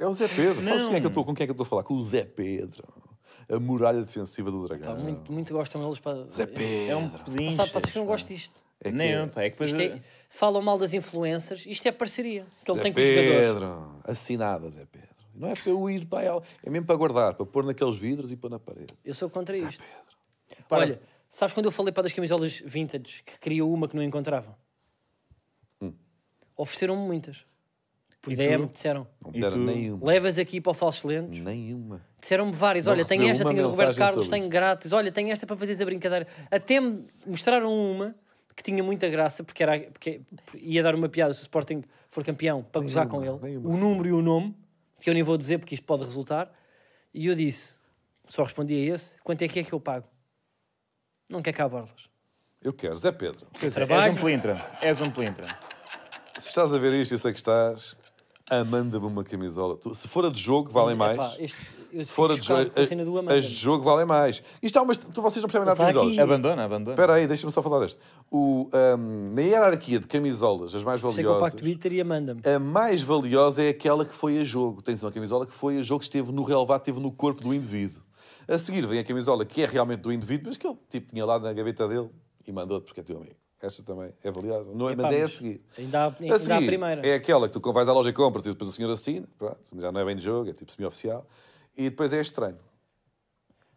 é o Zé Pedro. Não. Sabes quem é que eu Com quem é que eu estou a falar? Com o Zé Pedro. A muralha defensiva do Dragão. Pá, muito, muito gostam eles para. Zé Pedro. É, é um pedinho. Sabe, para que não gosto disto. É que... É. pá, é que depois. Isto é- Falam mal das influencers, isto é parceria que ele Zé tem com os jogadores. Pedro, assinada, Zé Pedro. Não é para eu ir para ela, é mesmo para guardar, para pôr naqueles vidros e pôr na parede. Eu sou contra Zé isto. Pedro. Para. Olha, sabes quando eu falei para das camisolas vintage que queria uma que não encontrava? Hum. Ofereceram-me muitas. Por ideia me disseram. Não deram nenhuma. Levas aqui para o Falsos Lentos. Nenhuma. Disseram-me várias. Não Olha, tenho esta, tenho o Roberto Carlos, tenho grátis. Olha, tenho esta para fazeres a brincadeira. Até me mostraram uma que tinha muita graça, porque, era, porque ia dar uma piada se o Sporting for campeão, para gozar com ele. Nenhuma. O número e o nome, que eu nem vou dizer porque isto pode resultar. E eu disse, só respondi a esse, quanto é que é que eu pago? Não quer cá borlas. Eu quero, Zé Pedro. Pois é, és um plintra. És um plintra. Se estás a ver isto, eu sei que estás. Amanda-me uma camisola. Se for a de jogo, valem mais. Se for a de jogo, as de jogo valem mais. Isto há umas. vocês não percebem nada de tá camisolas. Abandona, abandona. Espera aí, deixa-me só falar deste. um, na hierarquia de camisolas, as mais é valiosas. Sei que o Pacto e Amanda-me. A mais valiosa é aquela que foi a jogo. Tens uma camisola que foi a jogo, que esteve no relevado, esteve no corpo do indivíduo. A seguir vem a camisola que é realmente do indivíduo, mas que ele tipo, tinha lá na gaveta dele e mandou-te porque é teu amigo esta também é avaliada. Não é, mas é a seguir. Ainda há, ainda a, seguir, há a primeira. É aquela que tu vais à loja e compras e depois o senhor assina. Pronto, já não é bem de jogo, é tipo semi-oficial. E depois é este treino.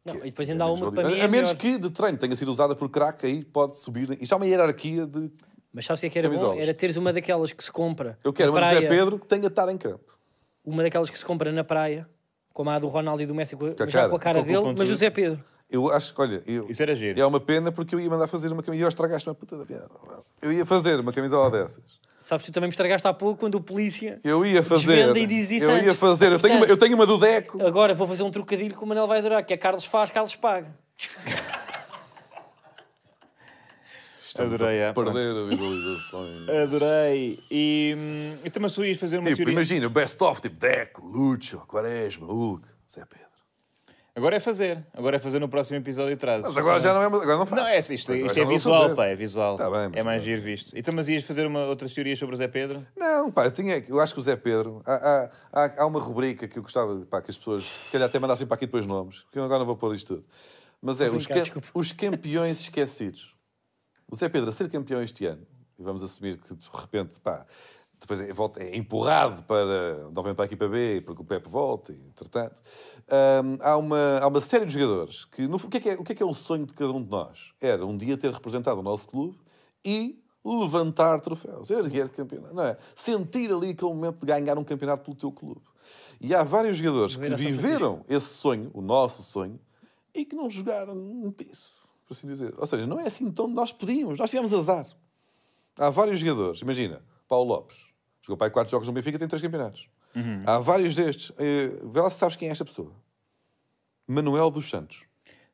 Não, é- e depois ainda é há uma para mim. É a menos melhor. que de treino tenha sido usada por crack, aí pode subir. Isto há uma hierarquia de. Mas sabes o que é que era bom? Era teres uma daquelas que se compra. Eu quero, mas José Pedro que tenha estado em campo. Uma daquelas que se compra na praia, como a do Ronaldo e do Messi, com a, já com a cara com dele, mas José Pedro. Eu acho que, olha, eu, isso era giro. É uma pena porque eu ia mandar fazer uma camisola. Eu estragaste uma puta da piada. Eu ia fazer uma camisola dessas. Sabes, tu também me estragaste há pouco quando o polícia. Eu ia fazer. E diz isso eu ia fazer. eu, tenho uma, eu tenho uma do Deco. Agora vou fazer um trocadilho que o Manel vai adorar, que é Carlos faz, Carlos paga. Adorei, a é. perder a visualizações. Adorei. E hum, eu também só ias fazer uma tipo, teoria. Imagina, best of, tipo Deco, Lúcio, Quaresma, Hulk, Zé Pedro. Agora é fazer. Agora é fazer no próximo episódio trazes. Mas agora já não é. Agora não faz. Não, é, isto, isto, isto é visual, pá, é visual. Tá é mais bem. giro visto. E também ias fazer uma, outras teorias sobre o Zé Pedro? Não, pá, eu, tinha, eu acho que o Zé Pedro. Há, há, há, uma rubrica que eu gostava pá, que as pessoas, se calhar, até mandassem para aqui depois nomes, que eu agora não vou pôr isto tudo. Mas é, os, os campeões esquecidos. O Zé Pedro a ser campeão este ano, e vamos assumir que de repente, pá, depois é, volta, é empurrado para, novamente para a equipa B, para que o Pepe volte, entretanto. há, uma, há uma série de jogadores que, no, o, que é que é, o que é que é o sonho de cada um de nós? Era um dia ter representado o nosso clube e levantar troféus, erguer campeonato, não é? Sentir ali aquele momento de ganhar um campeonato pelo teu clube. E há vários jogadores que viveram esse sonho, o nosso sonho, e que não jogaram um piso, por assim dizer. Ou seja, não é assim tão nós pedimos, nós tivemos azar. Há vários jogadores, imagina, Paulo Lopes, Jogou para aí quatro jogos no Benfica tem três campeonatos. Uhum. Há vários destes. Uh, vê lá se sabes quem é esta pessoa. Manuel dos Santos.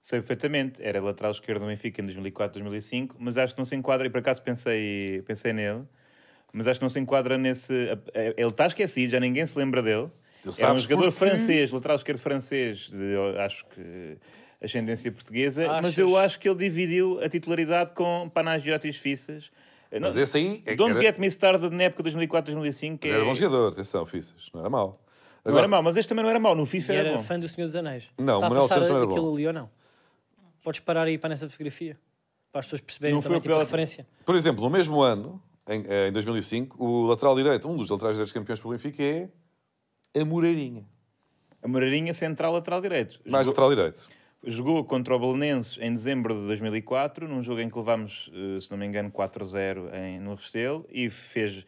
Sei perfeitamente. Era lateral esquerdo do Benfica em 2004, 2005, mas acho que não se enquadra, e por acaso pensei, pensei nele, mas acho que não se enquadra nesse... Ele está esquecido, já ninguém se lembra dele. É um jogador francês, lateral esquerdo francês, de, acho que ascendência portuguesa, Achas? mas eu acho que ele dividiu a titularidade com Panagiotis Fissas, é, mas não, esse aí... É Don't era... Get Me Started na época de 2004, 2005. é... Era bom jogador, atenção, Fissas. Não era mau. Agora... Não era mau, mas este também não era mau. No FIFA era, era bom. fã do Senhor dos Anéis. Não, o Manuel Santos era bom. ali ou não? Podes parar aí para nessa fotografia. Para as pessoas perceberem não também, foi tipo, a referência. Por exemplo, no mesmo ano, em, eh, em 2005, o lateral direito, um dos laterais direitos campeões pelo Benfica é a Moreirinha. A Moreirinha central lateral direito. Mais lateral direito. Jogou contra o Belenenses em dezembro de 2004, num jogo em que levámos, eh, se não me engano, 4-0 no Restelo, e fez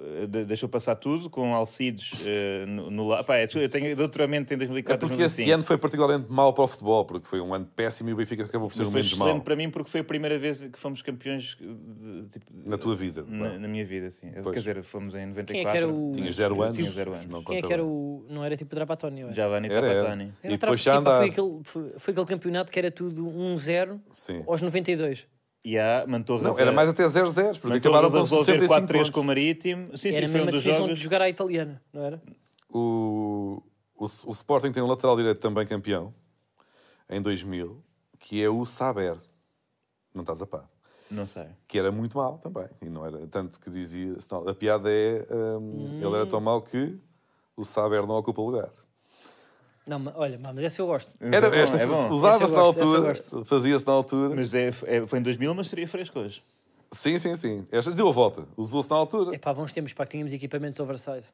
eh, deixou passar tudo com Alcides uh, no, no Pá, é eu tenho doutoramento em 2004 é porque 2005. esse ano foi particularmente mau para o futebol porque foi um ano péssimo e o Benfica acabou por ser um menos mau foi para mim porque foi a primeira vez que fomos campeões de, tipo, na tua vida na, na minha vida sim pois. quer dizer fomos em 94 é o... zero anos, tinha zero anos. Não quem é que era o não era tipo Trapatoni era? era, era. Era e depois tipo, foi, aquele, foi aquele campeonato que era tudo 1-0 aos 92 e a mantou Não, era mais até 0-0, porque acabaram com 4-3 com o Marítimo. Sim, sim, foi um dos jogos. de jogar à italiana, não era? O, o, o Sporting tem um lateral direito também campeão, em 2000, que é o Saber. Não estás a par. Não sei. Que era muito mal também. E não era, tanto que dizia. A piada é. Um, hum. Ele era tão hum. mal que o Saber não ocupa lugar. Não, mas, olha, mas essa eu gosto. É era, é é usava-se na altura, fazia-se na altura. Mas é, é foi em 2000, mas seria fresco hoje. Sim, sim, sim. Esta deu a volta. Usou-se na altura. É pá, bons tempos, pá, que tínhamos equipamentos oversize.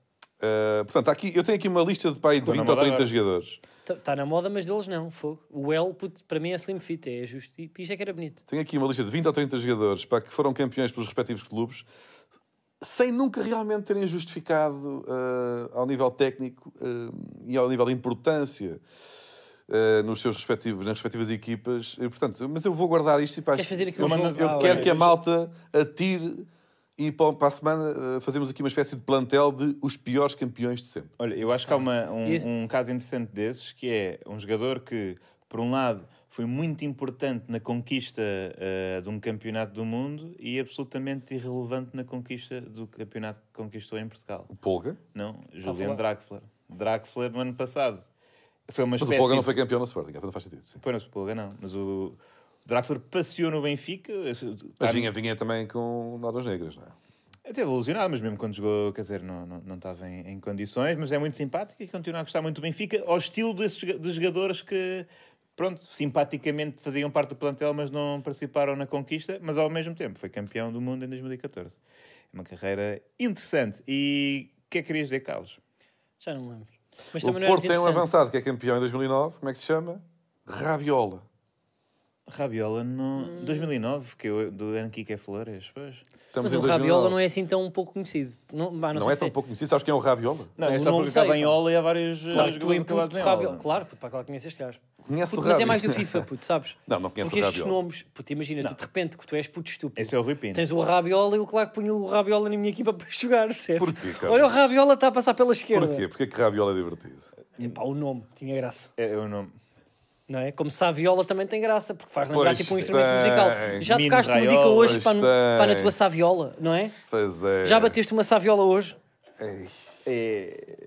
Uh, portanto, aqui, eu tenho aqui uma lista de, pá, de 20 tá ou 30 agora. jogadores. Está tá na moda, mas deles não. Fogo. O L, para mim, é slim fit, é justo. E isto é que era bonito. Tenho aqui uma lista de 20 ou 30 jogadores pá, que foram campeões pelos respectivos clubes sem nunca realmente terem justificado uh, ao nível técnico uh, e ao nível de importância uh, nos seus respectivos, nas respectivas equipas. E, portanto, mas eu vou guardar isto e para Quer fazer aqui eu, um jogo? eu ah, quero é. que a malta atire e para, para a semana fazemos aqui uma espécie de plantel de os piores campeões de sempre. Olha, eu acho que há uma, um, um caso interessante desses que é um jogador que, por um lado, foi muito importante na conquista uh, de um campeonato do mundo e absolutamente irrelevante na conquista do campeonato que conquistou em Portugal. O Polga? Não, tá Julian Draxler. Draxler no ano passado. Foi uma mas espécie... o Polga não foi campeão no Sporting, então não faz sentido. Sim. Foi no Polga não, mas o Draxler passeou no Benfica. Mas vinha, vinha também com notas negras, não é? Até ilusionado, mas mesmo quando jogou, quer dizer, não, não, não estava em, em condições, mas é muito simpático e continua a gostar muito do Benfica, ao estilo desses, dos jogadores que pronto, simpaticamente faziam parte do plantel, mas não participaram na conquista, mas ao mesmo tempo foi campeão do mundo em 2014. É uma carreira interessante. E o que é que querias dizer, Carlos? Já não lembro. Mas o é Porto tem um avançado que é campeão em 2009, como é que se chama? Rabiola. Rabiola no hum. 2009, que eu, do Henrique Flores, pois. Estamos mas o Rabiola não é assim tão pouco conhecido. Não, bah, não, não é tão é- pouco conhecido, sabes quem é o Rabiola? Não, é só porque estava em Ola e é há vários claro, tu input, Rabiola. Claro, puto, pá, que conheces, calhar. o Mas é mais do FIFA, puto, sabes? <laughs> Não, não conheço porque o Rabiola. estes nomes, puto, imagina, não. tu de repente, que tu és puto estúpido. Esse é o Rui Tens o Rabiola e o claro, que punho o Rabiola na minha equipa para jogar, certo? Porquê, cara? Olha, o Rabiola está a passar pela esquerda. Porquê? Porquê que Rabiola é divertido? É pá, o nome, tinha graça. É, é o nome não é? Como se a viola também tem graça, porque faz lembrar tipo um instrumento tem. musical. Já Mino tocaste música hoje para, para na tua saviola, não é? Pois é. Já bateste uma saviola hoje? É.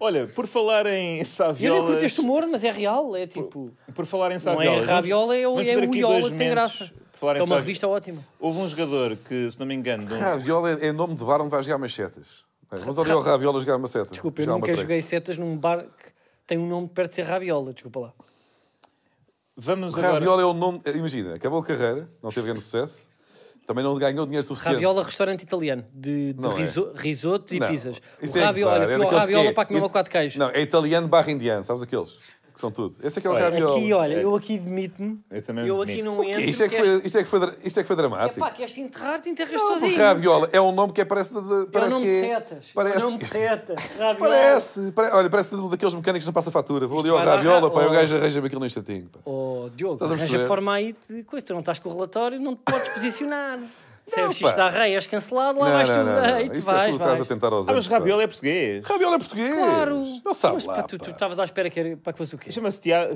Olha, por falar em saviolas... Eu nem curto este humor, mas é real, é tipo... Por, por falar em saviolas... Não é raviola, é, é o é iola que tem graça. Falar é uma sav... revista ótima. Houve um jogador que, se não me engano... Um... Raviola é, é nome de bar onde vais jogar machetas. É, mas onde é o raviola jogar uma seta? Desculpa, eu nunca joguei setas num bar que tem um nome perto de ser raviola, desculpa lá. Vamos Raviola agora... é o nome. Eh, imagina, acabou a carreira, não teve grande sucesso. Também não ganhou dinheiro suficiente. Raviola, é restaurante italiano, de, de é. riso, é. e pizzas. Isso o é raviola, olha, raviola é... para comer uma quatro queijos. Não, é italiano barra indiano, sabes aqueles? que são tudo. Esse é que é o Rabiot. Aqui, olha, é. eu aqui demito-me. Eu também Eu aqui não entro. Isto é que foi, isto é que foi, isto é que foi dramático. pá, queres te enterrar, te enterras não, sozinho. Rabiola é um nome que é, parece... parece é um que não setas. não setas. parece, <laughs> parece, olha, parece um daqueles mecânicos que não passa fatura. Vou ali ao Rabiola, pá, o oh. gajo arranja-me aquilo num instantinho. Pá. Oh, Diogo, arranja forma aí de coisa. Tu não estás com o relatório, não te podes posicionar. Se está Rei, és cancelado, lá não, vais tu. Não, não, não. tu é vais, é tu vais. estás a tentar Ah, mas Rabiola é português. Rabiola é português. Claro. Não sabes mas, lá, pá, tu tu estavas à espera que, era, que fosse o quê? Chama-se Tiago,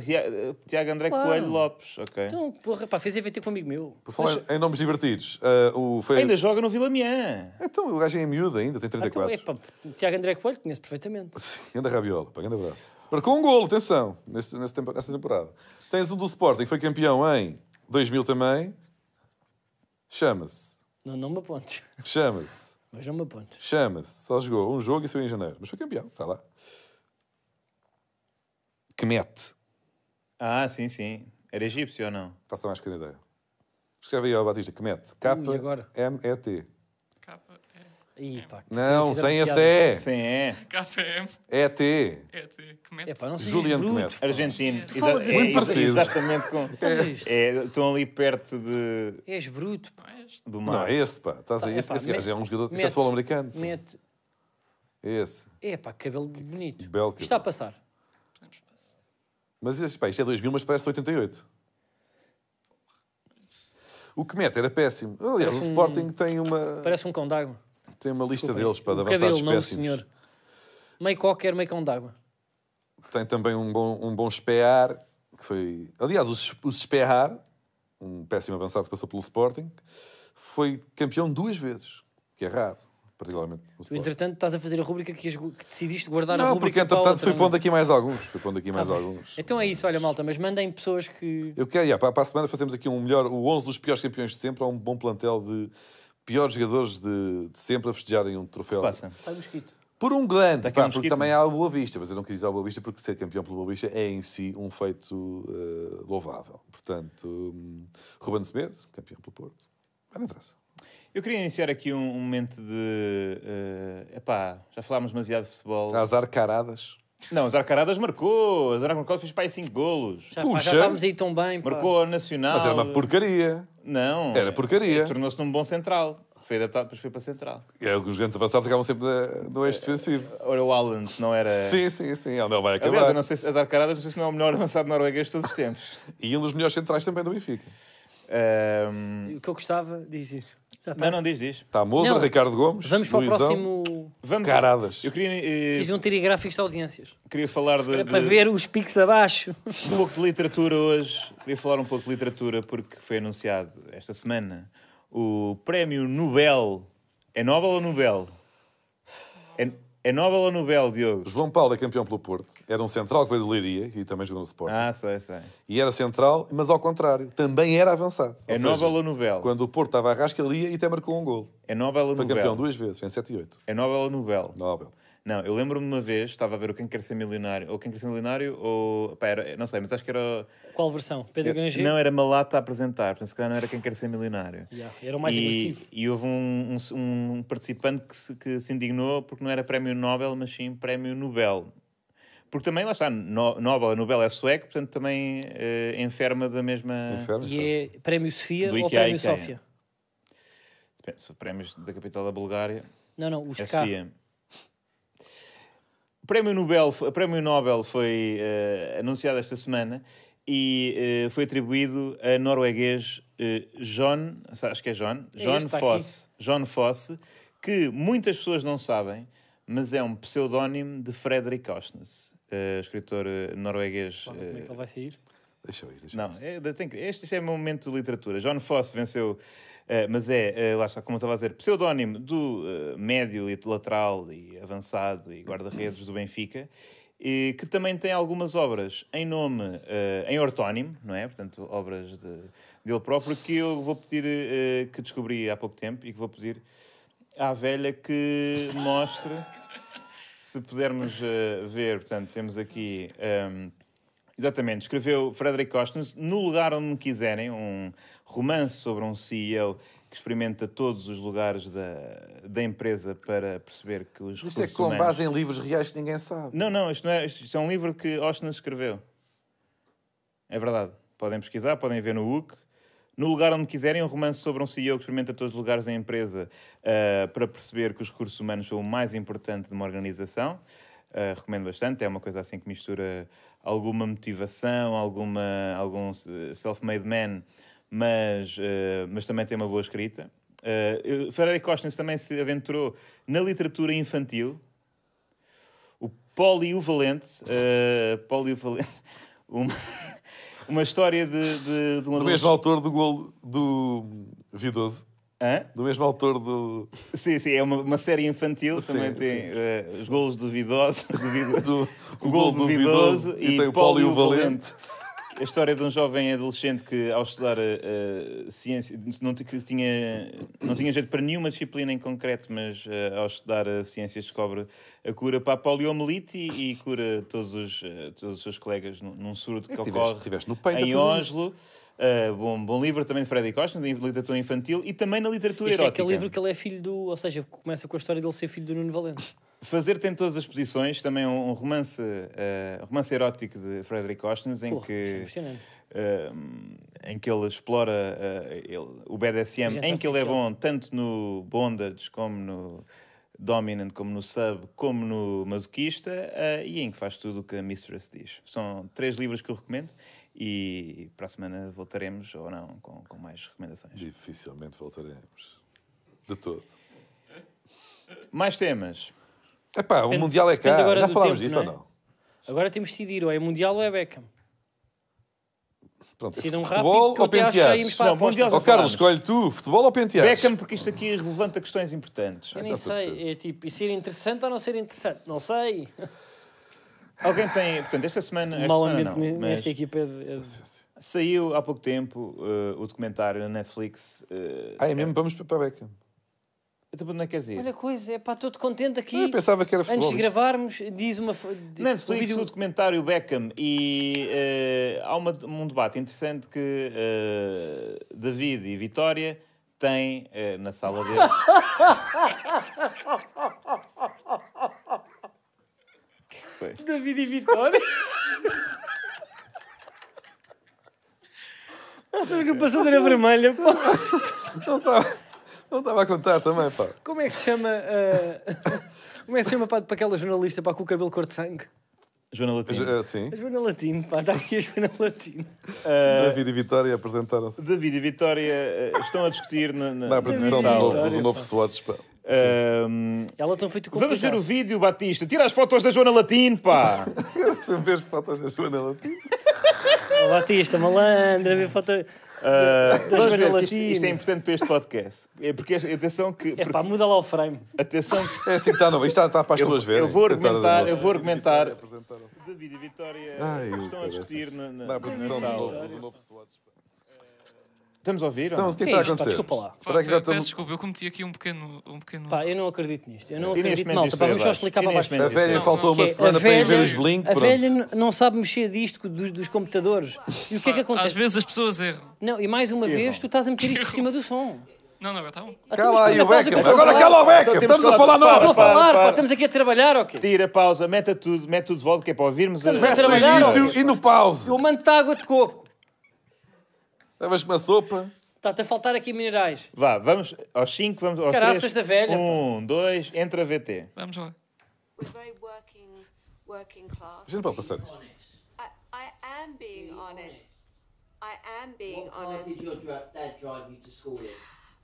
Tiago, André Claro. Coelho Lopes. Ok. Então, porra, pá, fez EVT com um amigo meu. Por falar em nomes divertidos, eh, o foi... Ainda joga no Vila Então, o gajo é miúdo ainda, tem ah, Então, 34. é, pá, Tiago André Coelho, conheço perfeitamente. Sim, Anda Rabiola, pá, grande abraço. um golo, atenção, nesse, nesse tempo- nessa temporada. Tens um do Sporting, que foi campeão em 2000 também. Chama-se não, não me apontes. Chama-se. Mas não me apontes. Chama-se. Só jogou um jogo e saiu em janeiro. Mas foi campeão, está lá. Que mete. Ah, sim, sim. Era egípcio ou não? Faça mais a ideia. Escreve aí ao Batista, que mete. K-M-E-T. É. Não, sem a C. É. Sem é. KTM. ET. ET. Que mete. É pá, não sei Comete. Argentino. Muito preciso. Exatamente com... Então é, estão ali perto de... És bruto, pá. Do mar. Não, é esse, pá. Estás aí. Esse, esse gajo é um jogador... Isso é futebol americano. Mete... Esse. É pá, cabelo bonito. Belo Isto Está a passar. Mas esse, pá, isto é 2000, mas parece 88. O que era péssimo. Aliás, o Sporting tem uma... Parece um cão d'água. Tem uma lista Desculpa, deles para um avançados cabelo, espécimes. Não, senhor. Meio qualquer, meio cão d'água. Tem também um bom, um bom SPEAR, que foi... Aliás, o, o SPEAR, um péssimo avançado que passou pelo Sporting, foi campeão duas vezes, que é raro. Particularmente tu, entretanto, estás a fazer a rubrica que, que decidiste guardar não, a rubrica. Não, porque entretanto fui pondo aqui mais alguns. Fui pondo aqui mais alguns. Então é isso, olha, malta, mas mandem pessoas que. Eu quero, yeah, para, para a semana fazemos aqui um melhor, o 11 dos piores campeões de sempre, há um bom plantel de piores jogadores de, de sempre a festejarem um troféu. passa. Por um grande, tá pá, porque também há o Boa Vista, mas eu não quis dizer o Boa Vista porque ser campeão pelo Boa Vista é em si um feito uh, louvável. Portanto, um, Ruben campeão pelo Porto, na traça. Eu queria iniciar aqui um, um momento de. Uh, epá, já falámos demasiado de futebol. As arcaradas. Não, as Arcaradas marcou. As Arcaradas fez para aí 5 golos. Já, Puxa. já estávamos aí tão bem. Pá. Marcou a Nacional. Mas era uma porcaria. Não. Era porcaria. Tornou-se num bom central. Foi adaptado, depois foi para central. É, os grandes avançados acabam sempre no eixo eh, defensivo. Ora, o Allen, se não era... Sim, sim, sim. Ele não vai acabar. Aliás, eu não sei se, as arcaradas, não sei se não é o melhor avançado norueguês de todos os tempos. e um dos melhores centrais também do Benfica. Um... Ehm, o que eu gostava, diz isso. Não, não, diz, diz. Está Moser, Ricardo Gomes, Vamos para Luizão. o próximo Vamos Caradas. Eu queria. Eh, Preciso de de audiências. Queria falar de. para de- ver os piques abaixo. Um pouco de literatura hoje. Queria falar um pouco de literatura porque foi anunciado esta semana o Prémio Nobel. É Nobel ou Nobel? É Nobel ou Nobel, Diogo? João Paulo é campeão pelo Porto. Era um central que veio do Leiria e também jogou no Sporting. Ah, sei, sei. E era central, mas ao contrário, também era avançado. é ou seja, Nobel ou Nobel? Quando o Porto estava à rasca, lia e até marcou um gol. É Nobel ou Foi Nobel? Foi campeão duas vezes, em 7 e 8. É Nobel ou Nobel? Nobel. Não, eu lembro-me uma vez, estava a ver o Quem Quer Ser Milionário, ou Quem Quer Ser Milionário, ou. Pá, era, não sei, mas acho que era. Qual versão? Pedro Grangeiro? Não, era Malata a apresentar, portanto, se calhar não era Quem Quer Ser Milionário. Yeah, era o mais e, agressivo. E houve um, um, um participante que se, que se indignou porque não era prémio Nobel, mas sim prémio Nobel. Porque também, lá está, no, Nobel, Nobel é sueco, portanto também uh, enferma da mesma... Enferma, e é Prémio Sofia ou Prémio Sofia? Depende, se prémios da capital da Bulgária... Não, não, os é cá. Sofia o Prémio Nobel, o Prémio Nobel foi uh, anunciado esta semana e uh, foi atribuído a norueguês uh, John, acho que é John, é Fosse, John Fosse, que muitas pessoas não sabem, mas é um pseudónimo de Frederick Osnes, escritor norueguês. Bom, como é que ele vai sair? Deixa eu ir, deixa eu ir. Não, é, tem que, este, este é o meu momento de literatura. John Fosse venceu eh, mas é, eh, lá está, como eu estava a dizer, pseudónimo do eh, médio e lateral e avançado e guarda-redes do Benfica, e que também tem algumas obras em nome, em ortónimo, não é? Portanto, obras de, dele próprio, que eu vou pedir, que descobri há pouco tempo e que vou pedir à velha que mostre. Se pudermos ver, portanto, temos aqui. Um, ehm, Exatamente, escreveu Frederick Costens no lugar onde me quiserem, um romance sobre um CEO que experimenta todos os lugares da, da empresa para perceber que os Isso é com humanos... base em livros reais que ninguém sabe. Não, não, isto, não é, isto é um livro que Oshner escreveu. É verdade. Podem pesquisar, podem ver no UC. No lugar onde quiserem, um romance sobre um CEO que experimenta todos os lugares da empresa uh, para perceber que os recursos humanos são o mais importante de uma organização. Uh, recomendo bastante. É uma coisa assim que mistura alguma motivação, alguma, algum self-made man mas, uh, mas também tem uma boa escrita. Uh, Ferreira Costas também se aventurou na literatura infantil. O Polivalente, uh, eh, Polivalente <laughs> uma, uma história de, de, de um Do mesmo autor do golo do Vidoso. Hã? Do mesmo autor do. Sim, sim, é uma, uma série infantil, sim, também tem uh, os golos do Vidoso, <laughs> do, do o, o golo do, do Vidoso, Vidoso e, e tem o Poli e o Valente a história de um jovem adolescente que, ao estudar uh, ciência, não, tinha, não tinha jeito para nenhuma disciplina em concreto, mas uh, ao estudar ciências descobre a cura para a poliomielite e, e cura todos os, uh, todos os seus colegas num, surdo que, é ocorre tiveste, em Oslo. Uh, bom, bom livro também de Freddy Costa, na literatura infantil e também na literatura Isto erótica. é aquele livro que ele é filho do... Ou seja, começa com a história dele ser filho do Nuno Valente. Fazer tem todas as posições, também um, um romance, uh, romance erótico de Frederick Ostens, em Porra, que uh, em que ele explora uh, ele, o BDSM, em que ele é bom tanto no bondage como no dominant, como no sub, como no masoquista, e em que faz tudo o que a Mistress diz. São três livros que eu recomendo e para a semana voltaremos ou não com, com mais recomendações. Dificilmente voltaremos. De todo. Mais temas. É pá, o Mundial é cá. Já falámos disso não é? ou não? Agora temos de decidir, ou é Mundial ou é Beckham. Pronto, Decidam futebol rápido, ou penteados? Não, mundial oh, Carlos, escolhe tu, futebol ou penteados? Beckham, porque isto aqui levanta questões importantes. Eu ah, nem sei, é tipo, ser interessante ou não ser interessante? Não sei. <laughs> Alguém tem, portanto, esta semana, esta Mal semana não, mas equipa é, é de... saiu há pouco tempo uh, o documentário na Netflix. Uh, ah, é mesmo? Vamos para Beckham é Olha a coisa, é pá, estou contente aqui. Eu pensava que era futebol. Antes de gravarmos, diz uma. Netflix, o, vídeo... o documentário Beckham. E uh, há uma, um debate interessante que uh, David e Vitória têm uh, na sala dele. Foi. <laughs> David e Vitória? <laughs> que o no era é vermelha, pô. Não está. Não estava a contar também, pá. Como é que se chama. Uh... <laughs> Como é que se chama para, para aquela jornalista pá, com o cabelo cor de sangue? Joana Latino. Uh, eh, sim. A Joana Latino, pá, está aqui a Joana Latino. Uh, eh, David e Vitória apresentaram-se. David e Vitória uh, estão a discutir na, na, na apresentação do novo, do novo Swatch, pá. Um, ehm, Ela tão feito Vamos ver o vídeo, Batista. Tira as fotos da Joana Latino, pá. Vamos <laughs> as fotos da Joana Latino. Batista, malandra, vê fotos. Uh, vamos ver, isto, isto, é importante para este podcast. É porque, atenção que... Porque... É pá, muda lá o frame. Atenção que... É assim que está, não. Isto está, está para as tuas verem. Eu vou argumentar, eu vou argumentar... David e Vitória Ai, estão a discutir na, na, na, na sala. Estamos a ouvir? Estamos, o que é que está a tá- acontecer? Desculpa lá. Pá, Será tá que peço estamos... desculpa, eu cometi aqui um pequeno... Um pequeno... Pá, eu não acredito nisto. Eu não acredito, Mendes malta. Pá, vamos só explicar para baixo. A velha não, faltou não, uma é, semana para ir ver os blink. A velha não sabe mexer disto dos, dos computadores. E o que é que acontece? Às vezes as pessoas erram. Não, e mais uma vez tu estás a meter isto por cima do som. Não, não, está bom. Ah, cala aí o Beckham. Agora cala o Beckham. Então estamos a falar nós. Estamos a falar, Estamos aqui a trabalhar, ok? Tira, pausa, meta tudo, mete tudo de volta, que é para ouvirmos. Estamos a trabalhar. Mete no início e no pause. Eu mando água de coco. Estavas com uma sopa. Está até a faltar aqui minerais. Vá, vamos aos 5, vamos aos Caraca, 3. da velha. 1, 2, entra a VT. Vamos lá. Very working, working class. A gente pode passar isto. I, am being honest. I am being What car honest. did your dra- dad drive you to school in?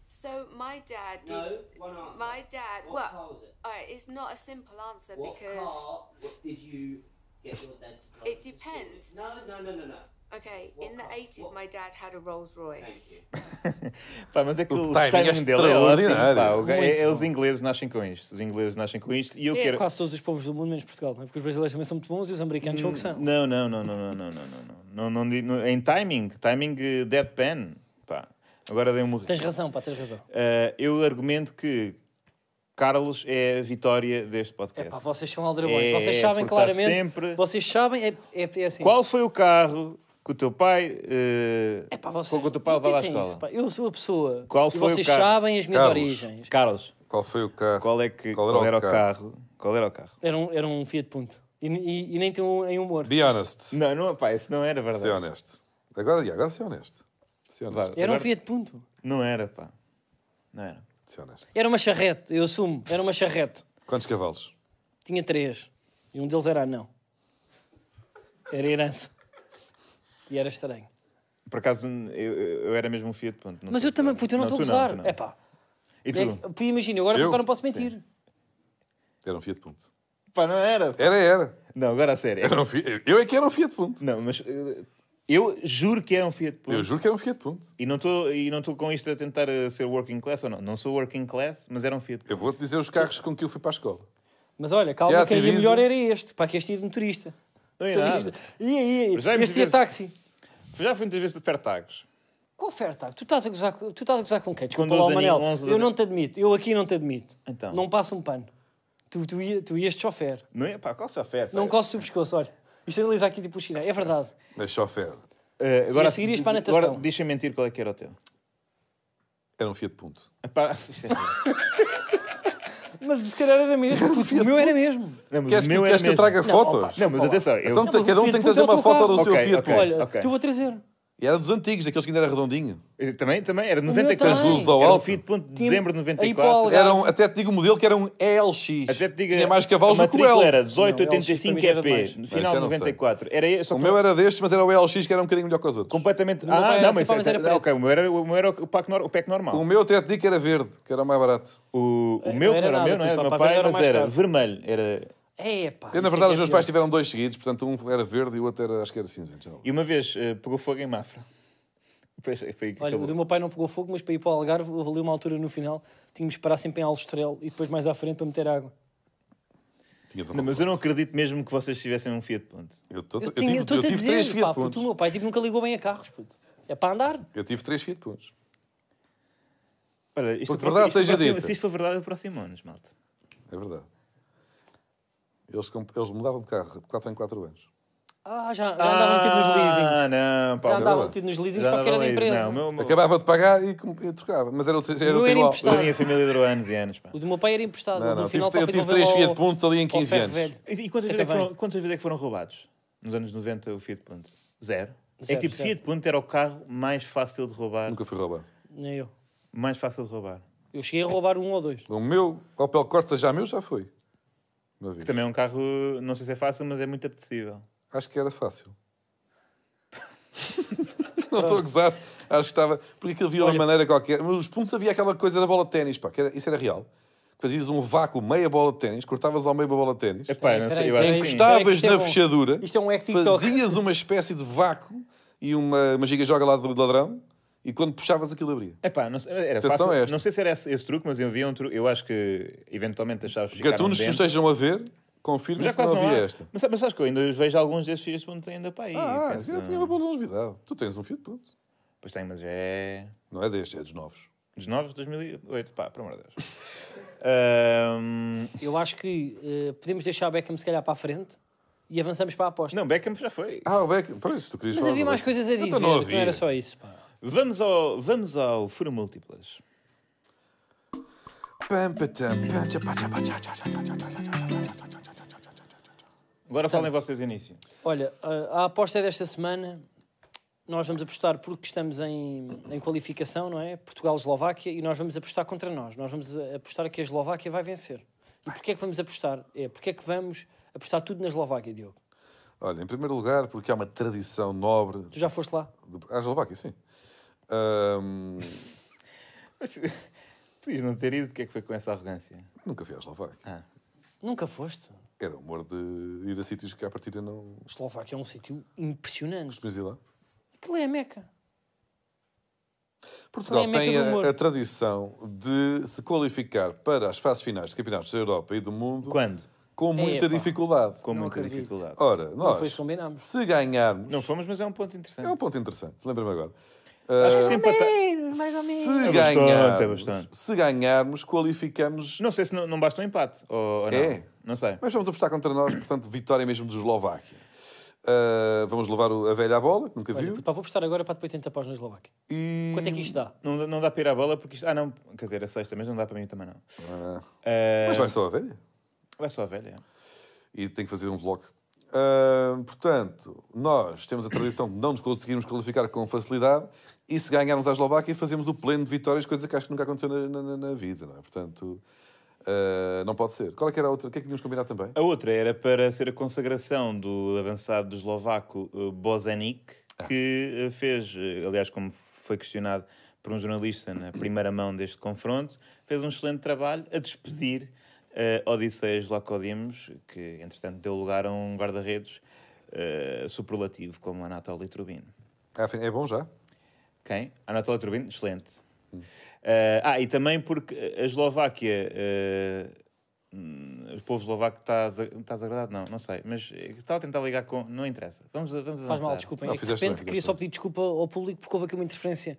So my dad did. No, one answer. My dad. What well, car was it? all it's not a simple answer What because car did you get your dad to drive? It school in? depends. No, no, no, no, no. Okay, in the 80s my dad had a Rolls Royce. <laughs> pá, mas é que o, o timing, é dele é ótimo, pá. O, é, é, os ingleses nascem com isto. Os ingleses nascem com isto. E eu é, quero... quase todos os povos do mundo, menos Portugal, não é? Porque os brasileiros também são muito bons e os americanos são o que são. Não, não, não, não, não, não, não, não, não, não, não. Em timing, timing eh, deadpan, pá. Agora dei um Tens razão, pá, tens razão. Uh, eu argumento que Carlos é a vitória deste é, podcast. pá, vocês são aldrabões, é, vocês sabem claramente. Sempre... Vocês sabem, é, é, é assim. Qual foi o carro com o teu pai. Uh... Eh, é pá, vocês. Com o teu pai levava à escola. Isso, pá. Eu sou a pessoa. Qual foi vocês o carro? sabem as minhas Carlos. origens. Carlos. Qual foi o carro? Qual, é que, qual, qual era, o carro? carro? Qual era o carro? Era um, era um Fiat Punto. E, e, e nem tem um, em humor. Be honest. Não, não, pá, isso não era verdade. Ser honesto. Agora, e agora ser honesto. Ser honesto. Era agora... um Fiat Punto. Não era, pá. Não era. Ser honesto. Era uma charrete, eu assumo. Era uma charrete. Quantos cavalos? Tinha três. E um deles era anão. Era herança. E era estranho. Por acaso, eu, eu era mesmo um Fiat, Punto. Mas eu também, puta, eu não estou a gozar. É pá. E tu? É, imagina, agora eu? não posso mentir. Sim. Era um Fiat Punto. Pá, não era? Pá. Era, era. Não, agora a sério. Era um eu é que era um Fiat Punto. Não, mas eh, eu juro que era um Fiat Punto. Eu juro que era um Fiat Punto. E não estou com isto a tentar eh, ser working class ou não. Não sou working class, mas era um Fiat Punto. Eu vou-te dizer os carros com que eu fui para a escola. Mas olha, calma, que aí o melhor era este, para que este ia de motorista. Não é nada. E aí, este vezes... táxi. Já fui muitas vezes de Fertags. Qual Fertag? Tu estás a gozar, tu estás a gozar com quem? com lá, Manel. Eu não te admito. Eu aqui não te admito. Então. Não passa um pano. Tu, tu, ia, tu ias de chofer. Não é? Pá, qual chofer? Não coces o pescoço, olha. Isto analisa aqui tipo o China. É verdade. mas é chofer. Uh, agora, e a seguir ias para a natação. Agora, deixa-me mentir qual é que era o teu. Era um Fiat Punto. Epá, <laughs> é- mas se calhar era mesmo. <laughs> O meu era mesmo. Queres, que, queres que eu traga Não, fotos? opa, Não, mas atenção. Então, cada um tem que trazer uma foto do seu Fiat Punto. Olha, eu vou trazer. E era dos antigos, daqueles que ainda era redondinho. Eh, também, também, era de 94. As luzes ao alto. de dezembro de 94. Era um, até te digo o modelo que era um ELX. Até te digo, Tinha mais cavalos do que o meu era 1885 EP, no final de 94. Era esse, só O que- meu era deste, mas era o ELX que era um bocadinho melhor que os outros. completamente... Ah, não, mas mas era é preto. o meu era, o meu era o pack, nor- o pack normal. O meu até te digo que era verde, que era mais barato. O, o é, meu era era o meu, não era? O tipo, meu pai era mas era vermelho. Era é, pá. Eu, na é verdade, é os meus pais tiveram dois seguidos, portanto, um era verde e o outro era, acho que era cinzento. E uma vez uh, pegou fogo em Mafra. Foi, que Olha, o do meu pai não pegou fogo, mas para ir para o Algarve, ali uma altura no final, tínhamos de parar sempre em Alstrel e depois mais à frente para meter água. Não, mas eu não acredito mesmo que vocês tivessem um Fiat Punto. Eu, tô, eu, eu, tinha, tive, eu tive dizer, três Fiat pá, Puntos. o meu pai tipo, nunca ligou bem a carros, puto. É para andar. Eu tive três Fiat Puntos. Olha, isto Porque verdade seja dito, Se isto for verdade, aproximamos, nos malta. É verdade. Eles, eles mudavam de carro de 4 em 4 anos. Ah, já, já andavam ah, metido nos leasings. Não, pá, já andavam tido nos leasings já porque era da empresa. Não, meu, meu... Acabava de pagar e, e trocava. Mas era, o, era, o, o era emprestado. Eu tinha família durou anos e anos. Pá. O do meu pai era emprestado. Não, não. No final, tive, eu tive 3 Fiat Puntos ali em 15 anos. Velho. E, e quantas vezes, é foram, quantas vezes é que foram roubados? Nos anos 90, o Fiat Punto? Zero. É zero é que tipo, Fiat Punto era o carro mais fácil de roubar. Nunca fui roubado. Nem eu. Mais fácil de roubar. Eu cheguei a roubar um ou dois. O meu Opel Corsa já meu já foi. Que também é um carro, não sei se é fácil, mas é muito apetecível. Acho que era fácil. <laughs> não estou a gozar. Acho que estava. Porque aquilo havia Olha... uma maneira qualquer. Mas os pontos havia aquela coisa da bola de ténis, pá, era... isso era real. Fazias um vácuo, meia bola de ténis, cortavas ao meio a bola de ténis. Epá, não sei, eu encostavas é na fechadura, isto é um fazias uma espécie de vácuo e uma, uma giga joga lá do ladrão e quando puxavas aquilo abria. é não, era Atenção fácil. Esta. Não sei se era esse, esse truque, mas eu vi um truque. Eu acho que eventualmente deixavas ficar. Gatunos um que estejam a ver, confirme já quase não, havia esta. Mas, mas acho que eu ainda vejo alguns desses filhos de ponto ainda para aí. Ah, penso, eu tinha uma boa novidade. Tu tens um fio de ponto. Pois tem, mas é. Não é deste, é dos novos. Dos novos de 2008, pá, para amor de Deus. um... <laughs> Eu acho que uh, podemos deixar o Beckham se calhar para a frente e avançamos para a aposta. Não, Beckham já foi. Ah, o Beckham, por isso tu querias Mas havia mais Beckham. coisas a dizer, não, havia. não era só isso, pá. Vamos ao, vamos ao Furo Múltiplas. Agora falem vocês início. Olha, a, a aposta desta semana, nós vamos apostar porque estamos em, em qualificação, não é? Portugal-Eslováquia, e nós vamos apostar contra nós. Nós vamos apostar que a Eslováquia vai vencer. E porquê é que vamos apostar? É, porquê é que vamos apostar tudo na Eslováquia, Diogo? Olha, em primeiro lugar, porque há uma tradição nobre... Tu já foste lá? De... À Eslováquia, sim. Um... Mas, <laughs> podias não ter ido, porque é que foi com essa arrogância? Nunca fui à Eslováquia. Ah. Nunca foste? Era o humor de ir a sítios que à partida não. Eslováquia é um sítio impressionante. Costumas ir lá? Aquilo é a Meca. Portugal é a tem a, a, tradição de se qualificar para as fases finais de campeonatos da Europa e do mundo. Quando? Com é muita dificuldade. Com muita dificuldade. Ora, nós, não combinado. se ganharmos... Não fomos, mas é um ponto interessante. É um ponto interessante, lembra-me agora. Acho que ah, sempre mais ou menos. Se, é ganharmos, é bastante. se ganharmos, qualificamos. Não sei se não, não basta um empate. Ou, ou é? Não. não sei. Mas vamos apostar contra nós, portanto, vitória mesmo de Eslováquia. Uh, vamos levar a velha à bola, que nunca Olha, viu. pá, vou apostar agora para depois tentar pós na Eslováquia. E... Quanto é que isto dá? Não, não dá para ir à bola porque isto. Ah, não, quer dizer, a sexta, mas não dá para mim também não. Ah. Uh... Mas vai só a velha. Vai só a velha. E tem que fazer um vlog. Uh, portanto, nós temos a tradição de não nos conseguirmos qualificar com facilidade e se ganharmos a Eslováquia, fazemos o pleno de vitórias, coisa que acho que nunca aconteceu na, na, na vida, não é? Portanto, uh, não pode ser. Qual é que era a outra? O que é que tínhamos combinado também? A outra era para ser a consagração do avançado eslovaco uh, eh, Bozanic, ah. que eh, fez, aliás, como foi questionado por um jornalista na primeira mão deste confronto, fez um excelente trabalho a despedir uh, Odisseias Lacodimos, que entretanto deu lugar a um guarda-redes uh, superlativo como Anatoly Trubin. Ah, é bom já? Quem? Anatoly Turbin, excelente. Uh, ah, e também porque a Eslováquia. Uh, o povo eslovaco está, está desagradado, não, não sei. Mas estava a tentar ligar com. Não interessa. Vamos, vamos avançar. Faz mal, desculpem. Não, é de repente bem, queria só pedir desculpa ao público porque houve aqui uma interferência.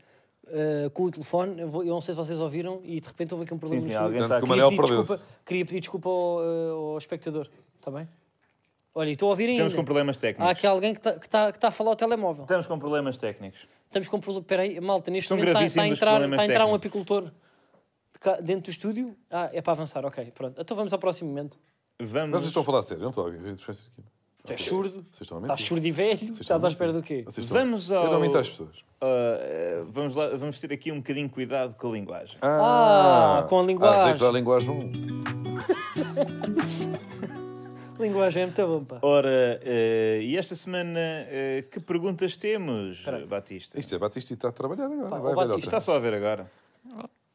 Uh, com o telefone, eu, não sei se vocês ouviram, e de repente houve aqui um problema sim, sim, no alguém está queria, pedir desculpa, queria pedir desculpa ao, ao espectador, está bem? Olha, estou a ouvir ainda. Estamos com problemas técnicos. Há aqui alguém que está tá, tá, tá a falar ao telemóvel. Estamos com problemas técnicos. Estamos com problemas. Espera aí, malta, neste São momento está, está, a entrar, está a entrar um apicultor dentro do estúdio. Ah, é para avançar, ok. Pronto. Então vamos ao próximo momento. Vamos. Mas vocês estão a falar a sério, não estou a ouvir diferenças aqui. Tu és surdo, estás tá surdo e velho, estás à espera do quê? Vamos ao... Eu não minto pessoas. Uh, vamos, lá, vamos ter aqui um bocadinho de cuidado com a linguagem. Ah, ah com a ah, linguagem. Ah, a linguagem 1. <laughs> Linguagem é muito bom, pá. Ora, uh, e esta semana, uh, que perguntas temos, Peraí. Batista? Isto é, Batista está a trabalhar agora. Pá, vai, o Batista velho, está só a ver agora.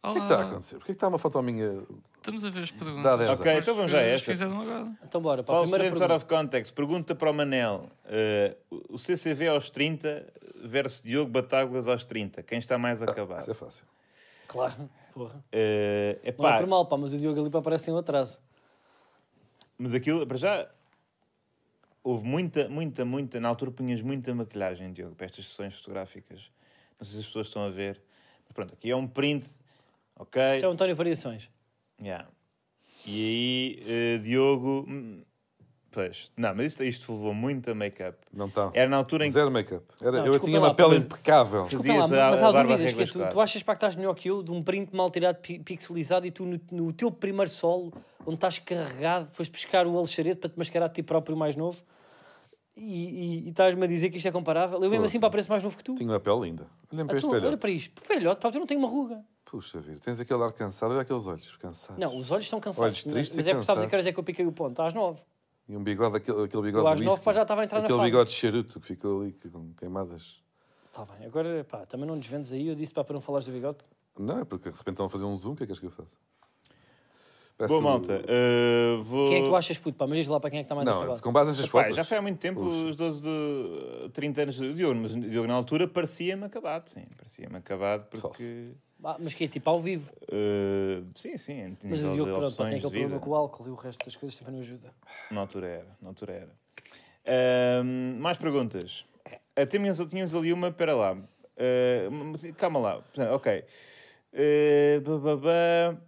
O que é que está a acontecer? Porquê é que está uma foto minha... Estamos a ver as perguntas. Dá ok, então vamos já a esta. agora. Então bora, para False a pergunta. out of context. Pergunta para o Manel. Uh, o CCV aos 30 versus Diogo Batáguas aos 30. Quem está mais ah, acabado? Isso é fácil. Claro, porra. Uh, Não é por mal, pá, mas o Diogo ali parece em um atraso. Mas aquilo, para já, houve muita, muita, muita. Na altura punhas muita maquilhagem, Diogo, para estas sessões fotográficas. Não sei se as pessoas estão a ver. Mas pronto, aqui é um print. Ok. Isso é o António Variações. Yeah. E aí, uh, Diogo hum, Pois. Não, mas isto, isto levou muito a make-up. Não está. Era na altura em que... Zero make-up. Era, eu tinha uma pele mas- impecável. Fazias lá, a- mas há dúvidas. Que é, tu, tu achas para que estás melhor que eu de um print mal tirado, pixelizado, e tu no, no teu primeiro solo, onde estás carregado, foste pescar o alexarete para te mascarar a ti próprio mais novo, e, e- e estás-me a dizer que isto é comparável. Eu mesmo assim para aparecer mais novo que tu. Tinha uma pele linda. Olhem para Ah, este olha para isto. Velhote, pá, tu não tens uma ruga. Puxa vida, tens aquele ar cansado. Olha aqueles olhos cansados. Não, os olhos estão cansados. Olhos mas, tristes mas é porque sabes a que horas é que eu piquei o ponto. Às nove. E um bigode, aquele, aquele bigode. às nove já estava a entrar aquele na Aquele bigode de charuto que ficou ali com queimadas. Está bem, agora pá, também não desvendes aí. Eu disse pá, para não falares do bigode. Não, é porque de repente estão a fazer um zoom, o que é que és que eu faço? Peço... Boa malta, uh, vou... Quem é que tu achas, puto? Pá, mas diz lá para quem é que está mais não, com base nestas fotos... Já foi há muito tempo, os 12 de... 30 eh, anos de Diogo, mas Diogo na altura parecia-me acabado, sim. Parecia-me acabado porque... Falso mas que é tipo ao vivo. Uh, sim, sim. Mas eu digo que pronto, tem aquele problema com o álcool e o resto das coisas também não ajuda. Na altura era, na altura era. Uh, mais perguntas? até ah, tínhamos, tínhamos ali uma, pera lá. Uh, calma lá, ok. Uh,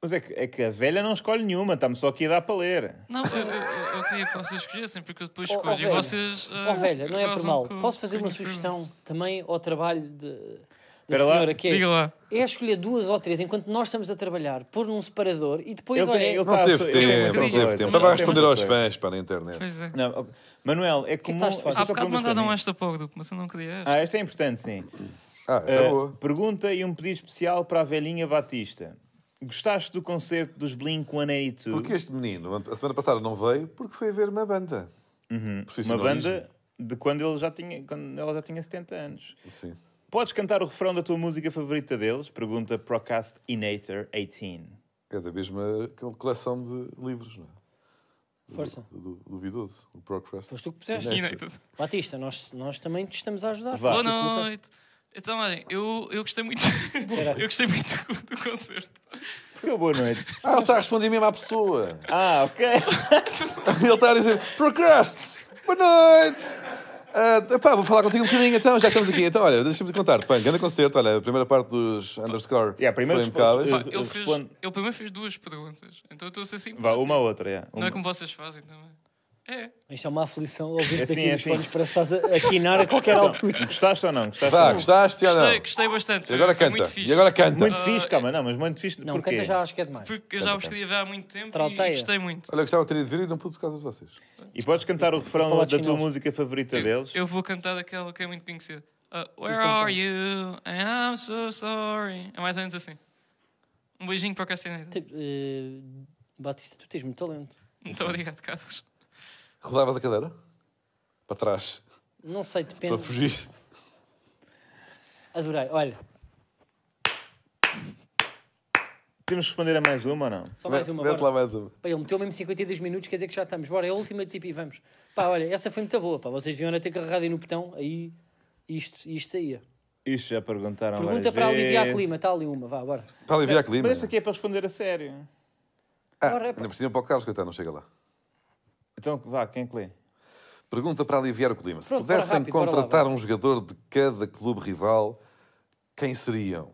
Mas é que, é que a velha não escolhe nenhuma, está-me só aqui a dar para ler. Não, eu, eu, eu queria que vocês escolhessem, porque eu depois escolho. Oh, oh, e velha. vocês. oh, velha, não é por mal. Posso fazer uma sugestão também ao trabalho de Espera lá. que é, Diga lá. é escolher duas ou três enquanto nós estamos a trabalhar, pôr num separador e depois ele é tenho- ele Não tá- teve tempo, não teve tempo. Estava a responder aos fãs para a internet. Pois é. Não, Manuel, é, é comum... estás Há bocado mandaram um esta pouco, mas eu não queria esta. Ah, esta é importante, sim. Ah, é Uh, pergunta e um pedido especial para a velhinha Batista. Gostaste do concerto dos Blink-182? Porque este menino, a semana passada não veio porque foi ver uma banda. Uhum. Uma banda de quando, ele já tinha, quando ela já tinha 70 anos. Sim. Podes cantar o refrão da tua música favorita deles? Pergunta Procast Inator 18. É da mesma coleção de livros, não é? Força. Do, do, duvidoso, o Procrast. Foste tu que puseste. Inator. Batista, nós, nós também te estamos a ajudar. Vá. Boa noite. Então, olhem, eu, eu gostei muito. <laughs> eu gostei muito do, do concerto. Porque boa noite. Ah, ele está a responder mesmo à pessoa. Ah, ok. <laughs> ele está a dizer: Procrast, boa noite. Uh, ah, pá, vou falar contigo um bocadinho então, já estamos aqui. Então, olha, deixa-me te contar. Pá, grande concerto, olha, a primeira parte dos underscore. Yeah, a primeira Pá, eu, fiz, eu primeiro fez duas perguntas. Então eu estou a ser simples. Vá, uma ou outra, yeah, Não é uma. é como vocês fazem também. Então, é. Isto é uma aflição ouvir-te é assim, aqui é nos assim. fones, parece que estás a, quinar a qualquer altura. Gostaste ou não? Gostaste, Vá, ou não? gostaste ou não? Gostei, gostei bastante. E agora Foi canta. muito fixe. E agora canta. Muito fixe, ah, calma, não, mas muito fixe. Não, porquê? canta já acho que é demais. Porque eu já vos queria ver há muito tempo Trauteia. e gostei muito. Olha, eu gostava de ter ido ver e não pude por causa de vocês. E podes cantar o refrão da tua música favorita deles? Eu vou cantar daquela que é muito conhecida. Uh, Where are you? And I'm so sorry. É mais ou menos assim. Um beijinho para o Castaneda. Tipo, eh, Batista, tu tens muito talento. Muito obrigado, Carlos. Rodavas a cadeira? Para trás? Não sei, depende. Para fugir? Adorei, olha. Temos que responder a mais uma ou não? Só mais uma, Vete bora. lá mais uma. Pá, ele meteu mesmo 52 minutos, quer dizer que já estamos. Bora, é a última tipo e vamos. Pá, olha, essa foi muito boa, pá. Vocês deviam ter carregado aí no botão, aí isto, isto saía. Isto já perguntaram Pergunta para vezes. aliviar o clima, está ali uma, vá, bora. Para aliviar o clima. Mas essa aqui é para responder a sério. Ah, Ora, é, ainda por cima para o Carlos, coitado, não chega lá. Então, vá, quem é que lê? Pergunta para aliviar o clima. Se Pronto, pudessem rápido, contratar lá, um jogador de cada clube rival, quem seriam?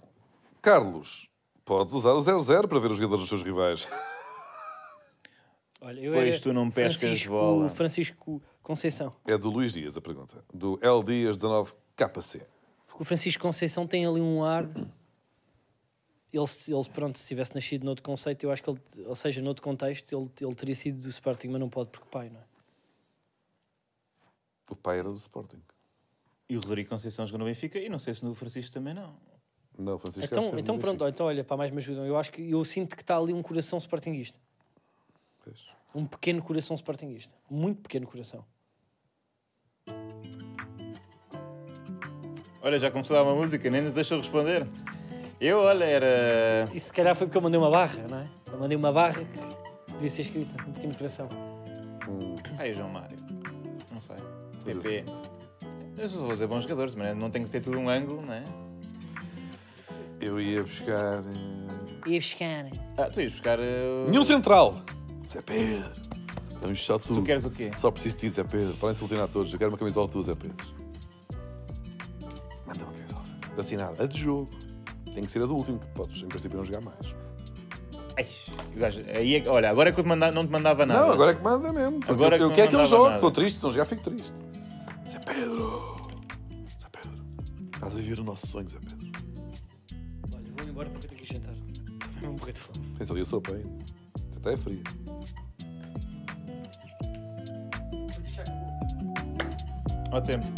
Carlos, podes usar o 0-0 para ver os jogadores dos seus rivais. <laughs> Olha, eu Pois tu não pescas Francisco, bola. Francisco Conceição. É do Luís Dias a pergunta. Do L Dias 19 KC. Porque o Francisco Conceição tem ali um ar ele, ele pronto, se tivesse nascido noutro conceito, eu acho que ele, ou seja, noutro contexto, ele, ele teria sido do Sporting, mas não pode porque pai, não é? O pai era do Sporting. E o Rodrigo Conceição jogou no Benfica e não sei se no Francisco também não. Não, Francisco Então, é então pronto, então olha, para mais me ajudam. Eu acho que eu sinto que está ali um coração Sportingista. Um pequeno coração Sportingista, Muito pequeno coração. Olha, já começou a dar uma música, nem nos deixou responder. Eu, olha, era. E se calhar foi porque eu mandei uma barra, não é? Eu mandei uma barra que devia ser escrita, um pequeno coração. Uh. Aí João Mário. Não sei. PP. Eu sou vou ser bons jogadores, mas não tem que ter tudo um ângulo, não é? Eu ia buscar. Uh... Ia buscar. Ah, tu ias buscar. Uh... Nenhum central! Zé Pedro! Estamos então só tu. Tu queres o quê? Só preciso de ti, Zé Pedro. Para selecionar todos. Eu quero uma camisola tua, Zé Pedro. Manda uma camisola. Assinada. A de jogo tem que ser a do último, que podes, em princípio, não jogar mais. Ai, gajo, aí, é- olha, agora é que eu te manda, não te mandava nada. Não, agora é que manda mesmo. Porque Agora é que eu, quero que ele jogue. Estou triste, se não jogar, fico triste. Zé Pedro! Zé Pedro! Estás a viver o nosso sonho, Zé Pedro. Olha, vou embora porque eu tenho que ir jantar. Também vou morrer de fome. Tens ali a sopa ainda. Até é fria. Ó tempo.